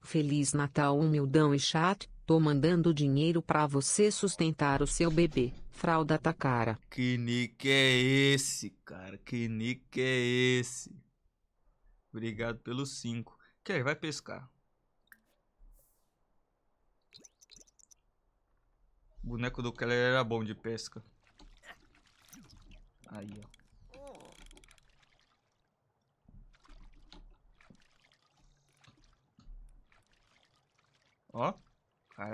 Feliz Natal humildão e chato, tô mandando dinheiro para você sustentar o seu bebê. Fralda tá cara. Que nick é esse, cara? Que nick é esse? Obrigado pelos cinco. Quer, vai pescar. O boneco do Keller era bom de pesca. Aí, ó.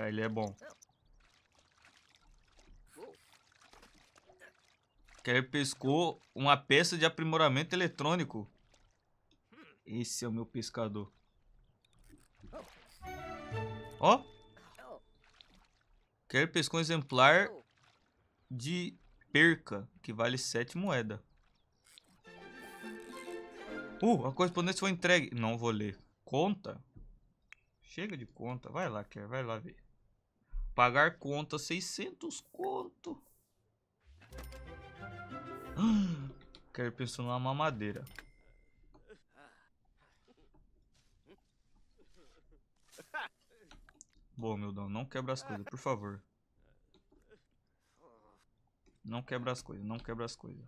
ele é bom. Quer pescou uma peça de aprimoramento eletrônico. Esse é o meu pescador. Ó. Oh. pescou um exemplar de perca, que vale 7 moedas. Uh, a correspondência foi entregue. Não vou ler. Conta? Chega de conta. Vai lá, quer, Vai lá ver. Pagar conta, 600 conto. Quero pensar numa mamadeira. Bom, meu dão, não quebra as coisas, por favor. Não quebra as coisas, não quebra as coisas.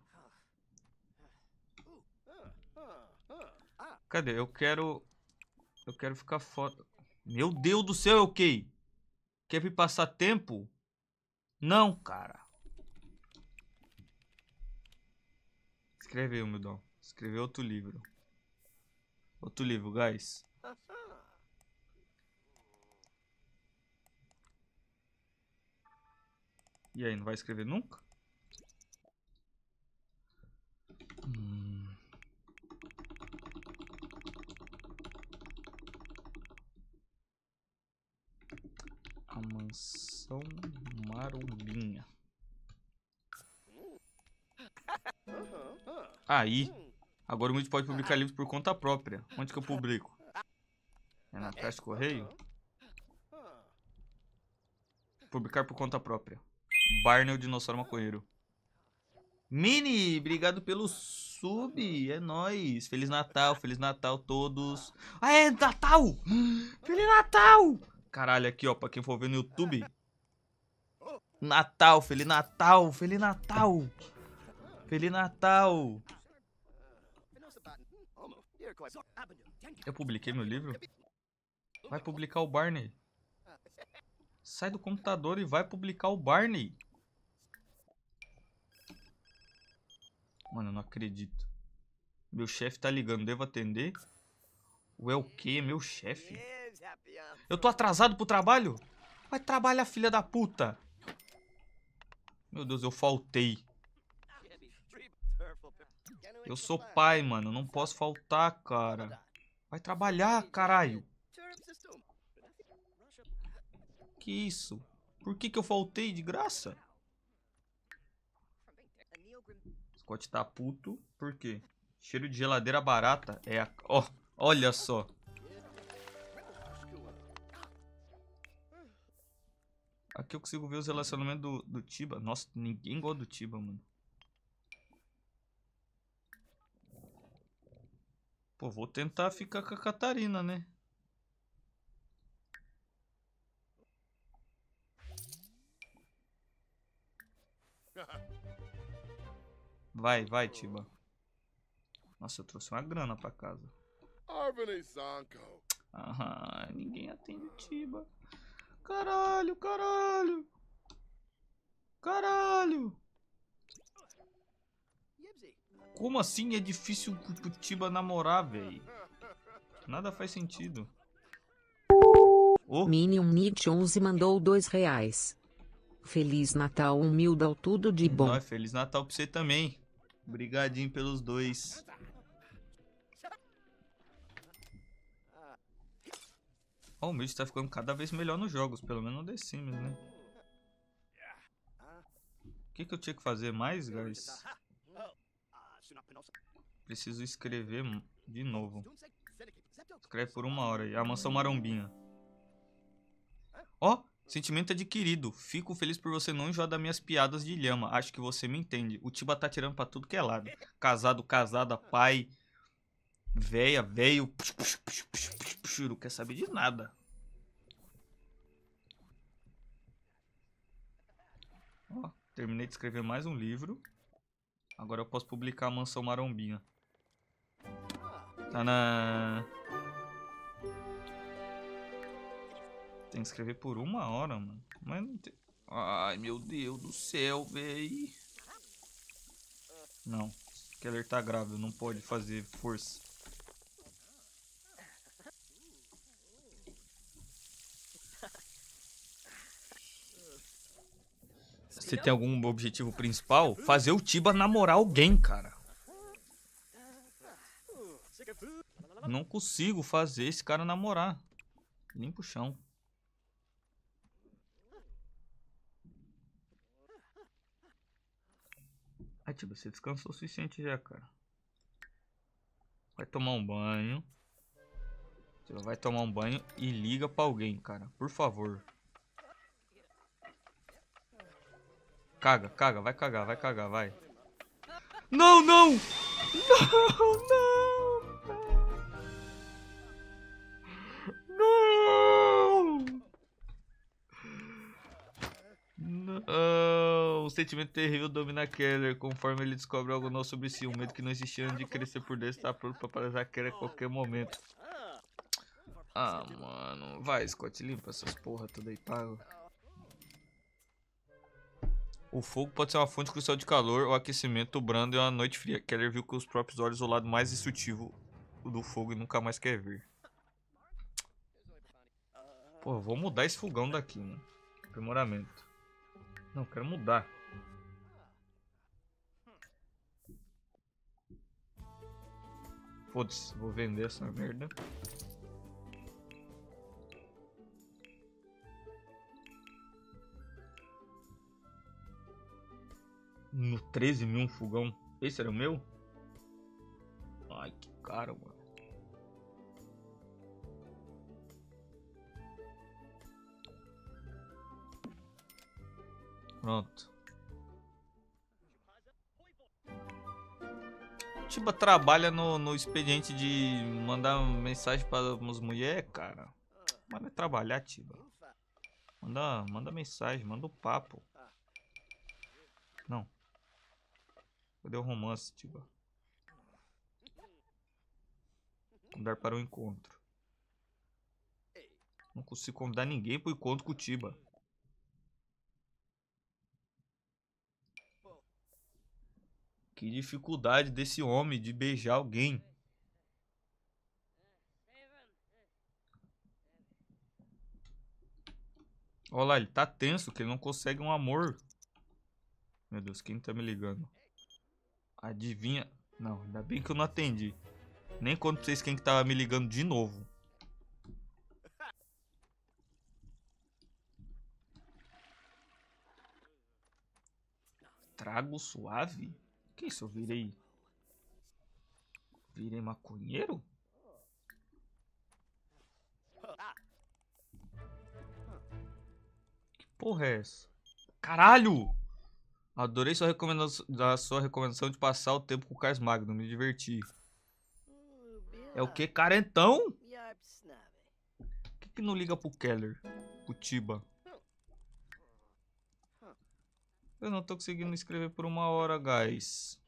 Cadê? Eu quero... Eu quero ficar foda... Meu Deus do céu, ok. Quer me passar tempo? Não, cara. Escreveu, meu dom. Escreveu outro livro. Outro livro, guys. E aí, não vai escrever nunca? Mansão Marombinha. Aí. Agora o Mídia pode publicar livros por conta própria. Onde que eu publico? É na Caixa de é. Correio? Ah. Publicar por conta própria. Barney, o dinossauro maconheiro. Mini, obrigado pelo sub. É nóis. Feliz Natal, Feliz Natal todos. Ah, é Natal! Feliz Natal! Caralho, aqui, ó, pra quem for ver no YouTube. Natal, Feliz Natal, Feliz Natal. Feliz Natal. Eu publiquei meu livro? Vai publicar o Barney. Sai do computador e vai publicar o Barney. Mano, eu não acredito. Meu chefe tá ligando, devo atender? O é o quê? Meu chefe? Eu tô atrasado pro trabalho? Vai trabalhar, filha da puta. Meu Deus, eu faltei. Eu sou pai, mano. Não posso faltar, cara. Vai trabalhar, caralho. Que isso? Por que, que eu faltei de graça? Scott tá puto. Por quê? Cheiro de geladeira barata. É a... Oh, olha só. Aqui eu consigo ver os relacionamentos do, do Tiba. Nossa, ninguém gosta do Tiba, mano. Pô, vou tentar ficar com a Catarina, né? Vai, vai, Tiba. Nossa, eu trouxe uma grana pra casa. Aham, ninguém atende Tiba. Caralho, caralho! Caralho! Como assim é difícil o Cutiba namorar, velho? Nada faz sentido. Oh. Minion Nietzsche 11 mandou dois reais. Feliz Natal, humildão, tudo de bom. Não, é Feliz Natal pra você também. Obrigadinho pelos dois. oh, o Mitch tá ficando cada vez melhor nos jogos, pelo menos no The Sims, né? O que, que eu tinha que fazer mais, guys? Preciso escrever de novo. Escreve por uma hora aí. A ah, mansão marombinha. Ó, oh, sentimento adquirido. Fico feliz por você não enjoar das minhas piadas de lhama. Acho que você me entende. O Tiba tá tirando pra tudo que é lado. Casado, casada, pai, Veia, veio. não quer saber de nada. Ó, terminei de escrever mais um livro. Agora eu posso publicar a Mansão Marombinha. Tá na... Tem que escrever por uma hora, mano. Mas não tem... Ai, meu Deus do céu, véi. Não. Keller tá grávida, não pode fazer força. você tem algum objetivo principal, fazer o Tiba namorar alguém, cara. Não consigo fazer esse cara namorar. Limpa o chão. Ah, Tiba, você descansou o suficiente já, cara. Vai tomar um banho. Você vai tomar um banho e liga pra alguém, cara. Por favor. Caga, caga, vai cagar, vai cagar, vai. Não, não! Não, não! Não! Não! O sentimento terrível domina Keller conforme ele descobre algo novo sobre si. Um medo que não existia antes de crescer por dentro está pronto para paralisar Keller a qualquer momento. Ah, mano. Vai, Scott, limpa essas porra tudo aí, pago. O fogo pode ser uma fonte crucial de calor ou aquecimento brando em uma noite fria. Keller viu com os próprios olhos o lado mais instintivo do fogo e nunca mais quer ver. Pô, vou mudar esse fogão daqui, mano. Aprimoramento. Não, quero mudar. Foda-se, vou vender essa merda. no 13 mil um fogão. Esse era o meu? Ai, que caro, mano. Pronto. Tiba tipo, trabalha no, no expediente de mandar mensagem para umas mulheres, cara. Manda é trabalhar, Tiba. Manda, manda mensagem, manda o um papo. Cadê o romance, Tiba? Tipo. andar para o um encontro. Não consigo convidar ninguém para o encontro com o Tiba. Que dificuldade desse homem de beijar alguém. Olha lá, ele tá tenso, que ele não consegue um amor. Meu Deus, quem tá me ligando? Adivinha? Não, ainda bem que eu não atendi. Nem quando pra vocês quem que tava me ligando de novo. Trago suave? Que isso, eu virei... Virei maconheiro? Que porra é essa? Caralho! Adorei sua recomendação, a sua recomendação de passar o tempo com o Carlos Magno. Me diverti. É o que? Carentão? Por que, que não liga pro Keller? Pro Tiba? Eu não tô conseguindo escrever por uma hora, guys.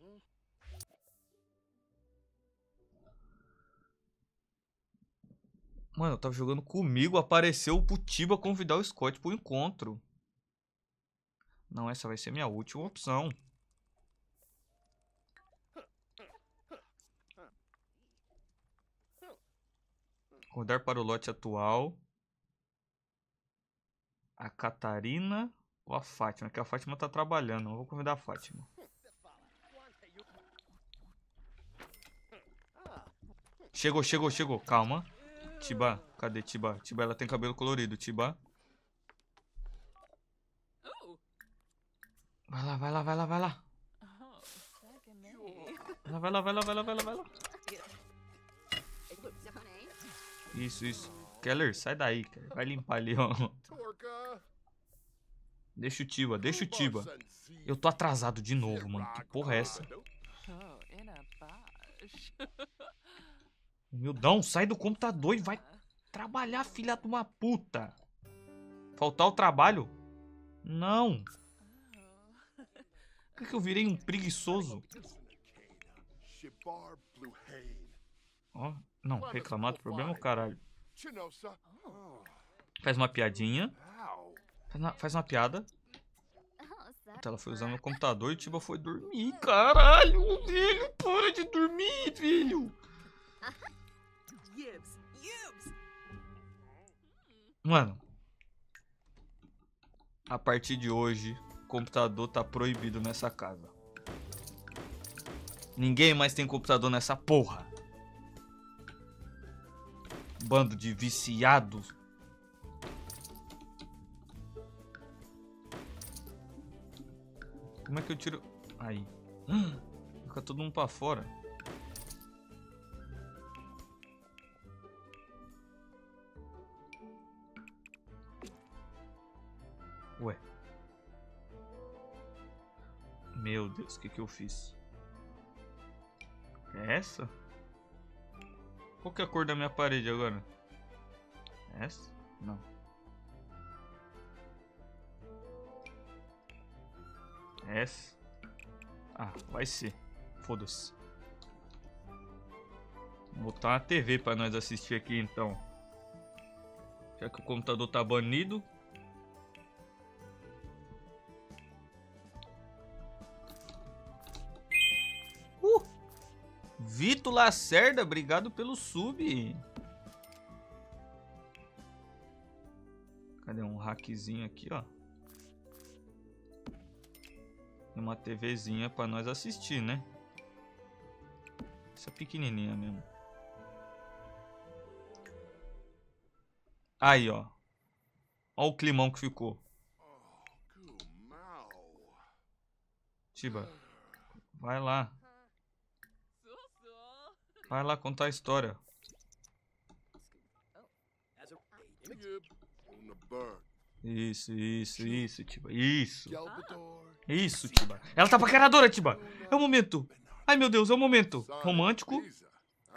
Mano, eu tava jogando comigo, apareceu o Putiba convidar o Scott pro encontro. Não, essa vai ser minha última opção. Rodar para o lote atual. A Catarina ou a Fátima? Que a Fátima está trabalhando. Eu vou convidar a Fátima. Chegou, chegou, chegou. Calma. Tiba, cadê Tiba? Tiba, ela tem cabelo colorido. Tiba. Vai lá, vai lá, vai lá, vai lá. Vai lá, vai lá, vai lá, vai lá, vai lá, vai lá. Isso, isso. Keller, sai daí, cara. Vai limpar ali, ó. Deixa o Tiba, deixa o Tiba. Eu tô atrasado de novo, mano. Que porra é essa? Humildão, sai do computador e vai trabalhar, filha de uma puta. Faltar o trabalho? Não que eu virei um preguiçoso. Ó, oh, não, reclamar do problema é caralho. Faz uma piadinha. Faz uma, faz uma piada. Puta, ela foi usar meu computador e o Tiba foi dormir. Caralho, velho, para de dormir, filho. Mano. A partir de hoje, computador tá proibido nessa casa. Ninguém mais tem computador nessa porra. Bando de viciados. Como é que eu tiro... Aí. Fica todo mundo pra fora. Ué. Meu Deus, o que, que eu fiz? É essa? Qual que é a cor da minha parede agora? É essa? Não. É essa? Ah, vai ser. Foda-se. Vou botar uma TV pra nós assistir aqui então. Já que o computador tá banido, Lacerda, obrigado pelo sub. Cadê um hackzinho aqui, ó? Uma TVzinha pra nós assistir, né? Essa pequenininha mesmo. Aí, ó. Ó o climão que ficou. Oh, Tiba, vai lá. Vai lá contar a história. Isso, isso, isso, Tiba. Isso. Isso, Tiba. Ela tá paqueradora, Tiba. É o momento. Ai, meu Deus, é o momento. Romântico.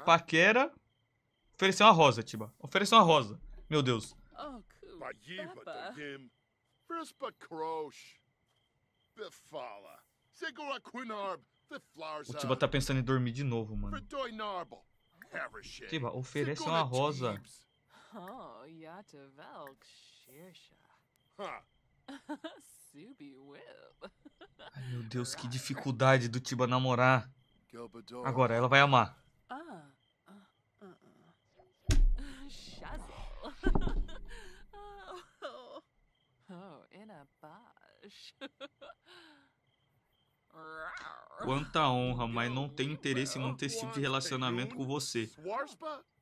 Paquera. Ofereceu uma rosa, Tiba. Ofereceu uma rosa. Meu Deus. Befala. Segura Quinarb. O Tiba tá pensando em dormir de novo, mano. Tiba, oferece uma rosa. Oh, Yatavelk Shirsha. Ai, meu Deus, que dificuldade do Tiba namorar. Agora, ela vai amar. Ah, ah, ah, oh, oh, oh. oh, in a bosh. Quanta honra, mas não tenho interesse em manter esse tipo de relacionamento com você.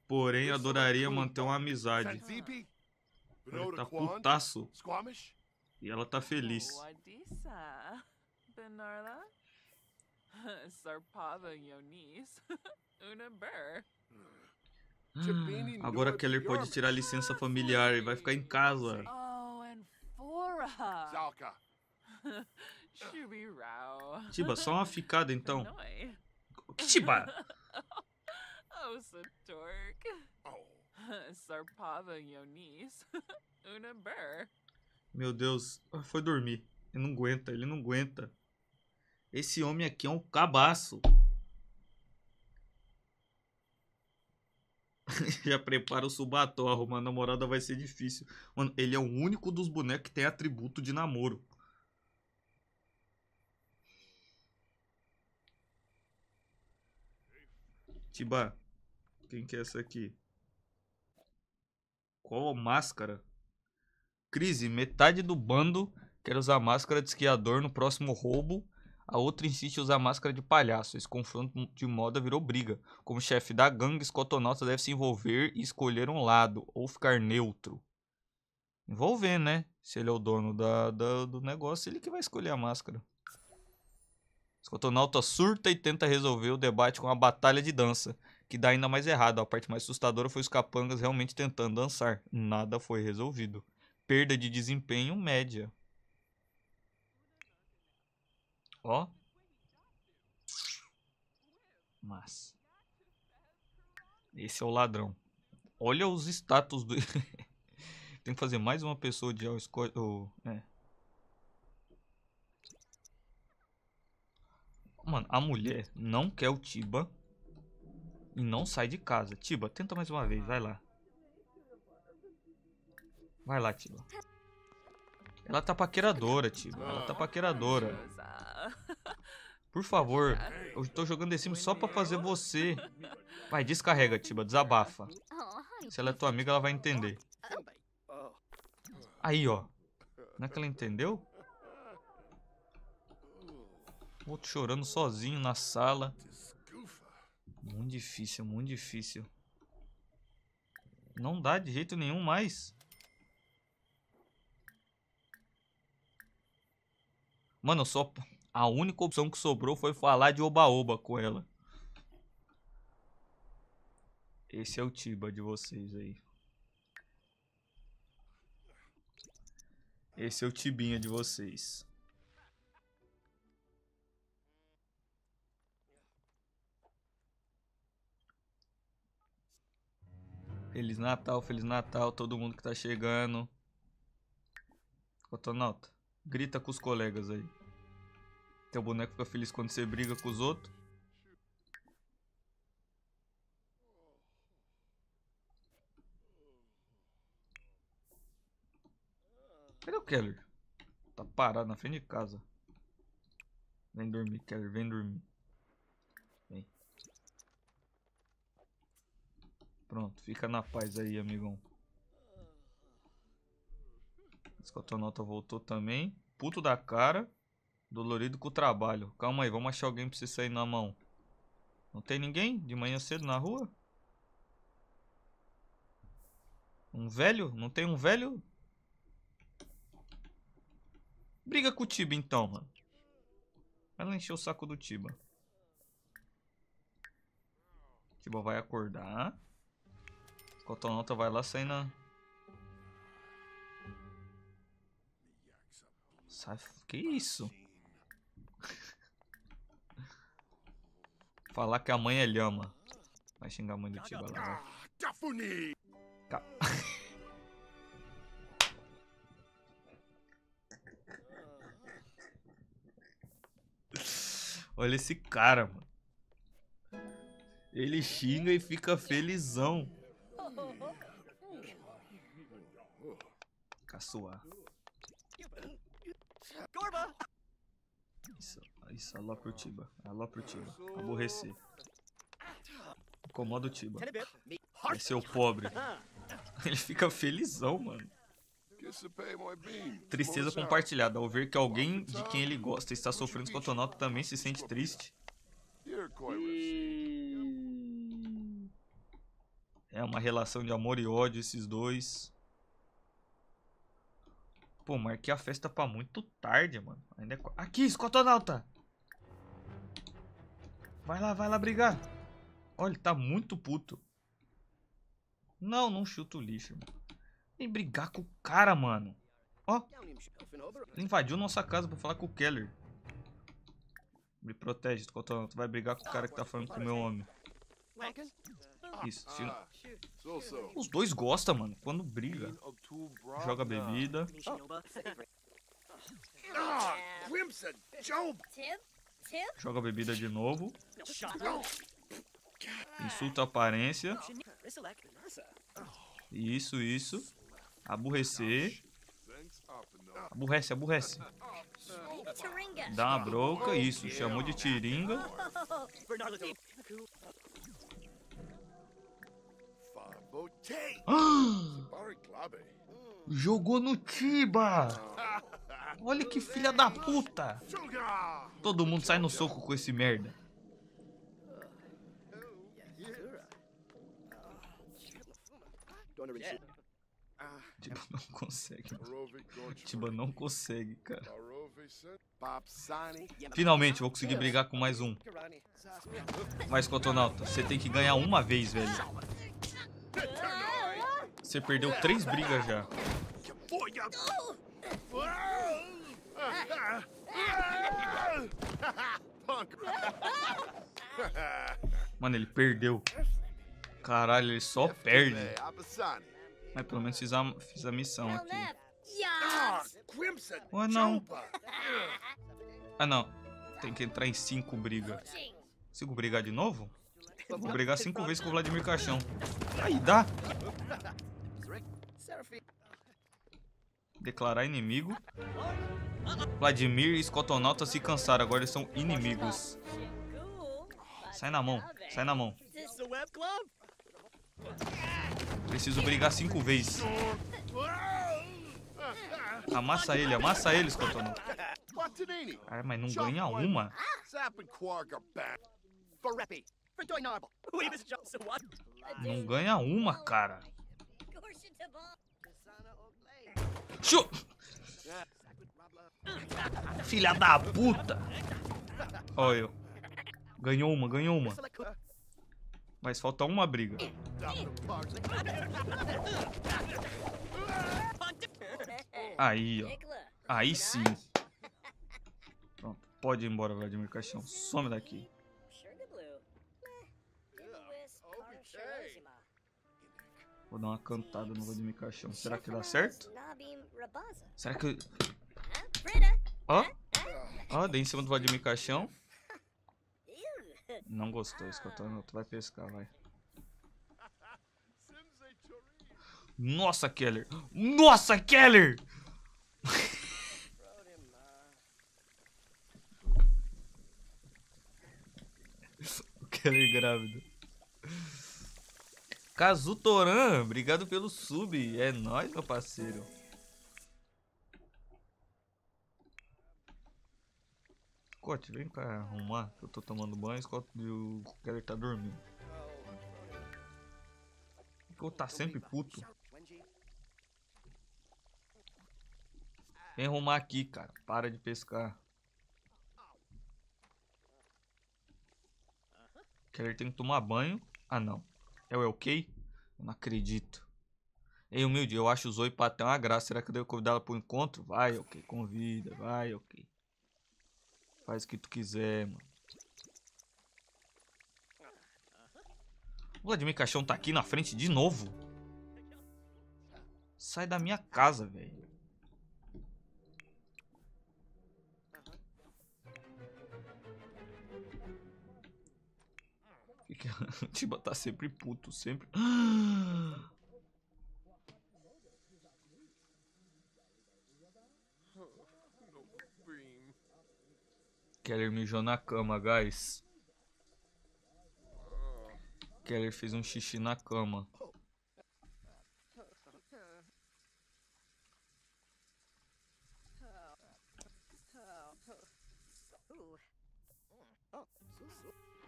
Porém, adoraria manter uma amizade. Ele tá putaço. E ela tá feliz. Hum, agora Keller pode tirar licença familiar e vai ficar em casa. Oh, Tiba, só uma ficada então. É. Que Tiba? oh, oh. Sarpava Yonis. Una Meu Deus, foi dormir. Ele não aguenta, ele não aguenta. Esse homem aqui é um cabaço. Já prepara o subatorro, mano. A namorada vai ser difícil. Mano, ele é o único dos bonecos que tem atributo de namoro. Tiba, quem que é essa aqui? Qual máscara? Crise, metade do bando quer usar máscara de esquiador no próximo roubo. A outra insiste em usar máscara de palhaço. Esse confronto de moda virou briga. Como chefe da gangue, Escotonauta deve se envolver e escolher um lado, ou ficar neutro. Envolver, né? Se ele é o dono da, da do negócio, ele que vai escolher a máscara. Escotonauta surta e tenta resolver o debate com a batalha de dança, que dá ainda mais errado. A parte mais assustadora foi os capangas realmente tentando dançar. Nada foi resolvido. Perda de desempenho média. Ó. Mas. Esse é o ladrão. Olha os status do. Tem que fazer mais uma pessoa de Oh, é. Mano, a mulher não quer o Tiba e não sai de casa. Tiba, tenta mais uma vez, vai lá. Vai lá, Tiba. Ela tá paqueradora, Tiba. Ela tá paqueradora. Por favor, eu tô jogando esse Sims só pra fazer você. Vai, descarrega, Tiba, desabafa. Se ela é tua amiga, ela vai entender. Aí, ó. Não é que ela entendeu? Outro chorando sozinho na sala. Muito difícil, muito difícil. Não dá de jeito nenhum mais. Mano, só a única opção que sobrou foi falar de oba-oba com ela. Esse é o Tiba de vocês aí. Esse é o Tibinha de vocês. Feliz Natal, Feliz Natal, todo mundo que tá chegando. Cotonauta, grita com os colegas aí. Teu boneco fica feliz quando você briga com os outros. Cadê o Keller? Tá parado na frente de casa. Vem dormir, Keller, vem dormir. Pronto, fica na paz aí, amigão. Escotonauta voltou também. Puto da cara. Dolorido com o trabalho. Calma aí, vamos achar alguém pra você sair na mão. Não tem ninguém? De manhã cedo na rua? Um velho? Não tem um velho? Briga com o Tiba então, mano. Ela encheu o saco do Tiba. Tiba vai acordar. Cotonota vai lá sem na. Sai. Que isso? Falar que a mãe é lhama. Vai xingar a mãe do Tiba lá. Ca... Olha esse cara, mano. Ele xinga e fica felizão. sua. Isso, isso, alô pro Tiba. Alô pro Tiba. Aborreci. Incomoda o Tiba. Vai ser o pobre. Ele fica felizão, mano. Tristeza compartilhada. Ao ver que alguém de quem ele gosta está sofrendo, o tonalto, também se sente triste. É uma relação de amor e ódio esses dois. Pô, marquei a festa pra muito tarde, mano. Ainda é... Aqui, escotonauta! Vai lá, vai lá brigar. Olha, ele tá muito puto. Não, não chuta o lixo, mano. Vem brigar com o cara, mano. Ó, ele invadiu nossa casa pra falar com o Keller. Me protege, escotonauta. Vai brigar com o cara que tá falando com o meu homem. Isso, ah, Os dois gostam, mano. Quando briga, joga bebida. Ah, joga bebida de novo. Insulta a aparência. Isso, isso. Aborrecer. Aborrece, aborrece. Dá uma bronca, isso. Chamou de tiringa. Ah! Jogou no Tiba! Olha que filha da puta! Todo mundo sai no soco com esse merda. Tiba não consegue. Tiba não consegue, cara. Finalmente vou conseguir brigar com mais um. Mas, Cotonauta, você tem que ganhar uma vez, velho. Você perdeu três brigas já. Mano, ele perdeu. Caralho, ele só perde. Mas pelo menos fiz a, fiz a missão aqui. Ah, não. Ah, não. Tem que entrar em cinco brigas. Consigo brigar de novo? Vou brigar cinco vezes com o Vladimir Caixão. Aí, dá. Declarar inimigo. Vladimir e Scotonauta se cansaram, agora eles são inimigos. Sai na mão, sai na mão. Preciso brigar cinco vezes. Amassa ele, amassa ele, Scotonauta. Ah, mas não ganha uma. Não ganha uma, cara. chu Filha da puta! Olha eu. Ganhou uma, ganhou uma. Mas falta uma briga. Aí, ó. Aí sim. Pronto, pode ir embora, Vladimir Caixão. Some daqui. Vou dar uma cantada no Vladimir Caixão. Será que dá certo? Será que... Ó. Ó, dei em cima do Vladimir Caixão. Não gostou, escutando. Tu vai pescar, vai. Nossa, Keller! Nossa, Keller! o Keller é grávido. Kazutoran, obrigado pelo sub. É nóis, meu parceiro. Scott, vem cá arrumar que eu tô tomando banho. Scott, o Keller tá dormindo. Porque eu tá sempre puto. Vem arrumar aqui, cara. Para de pescar. Keller tem que tomar banho. Ah, não. É o ok? Eu não acredito. Ei, humilde, eu acho o Zoe Patel uma graça. Será que eu devo convidá-la pro encontro? Vai, ok. Convida, vai, ok. Faz o que tu quiser, mano. O Vladimir Caixão tá aqui na frente de novo. Sai da minha casa, velho. que ela te botar sempre puto, sempre. Keller mijou na cama, guys. Keller fez um xixi na cama.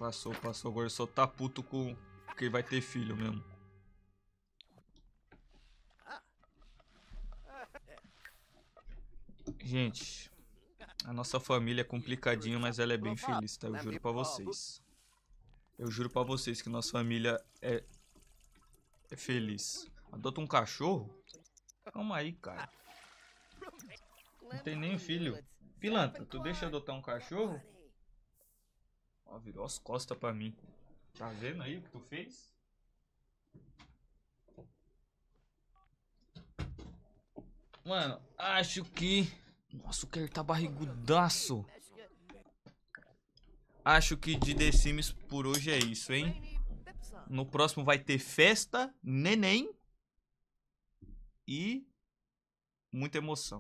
Passou, passou. Agora só tá puto com quem vai ter filho mesmo. Gente, a nossa família é complicadinha, mas ela é bem feliz, tá? Eu juro pra vocês. Eu juro pra vocês que nossa família é, é feliz. Adota um cachorro? Calma aí, cara. Não tem nem filho. Pilantra, tu deixa adotar um cachorro? Ó, virou as costas pra mim. Tá vendo aí o que tu fez? Mano, acho que... Nossa, o Kerr tá barrigudaço. Acho que de The Sims por hoje é isso, hein? No próximo vai ter festa, neném e muita emoção.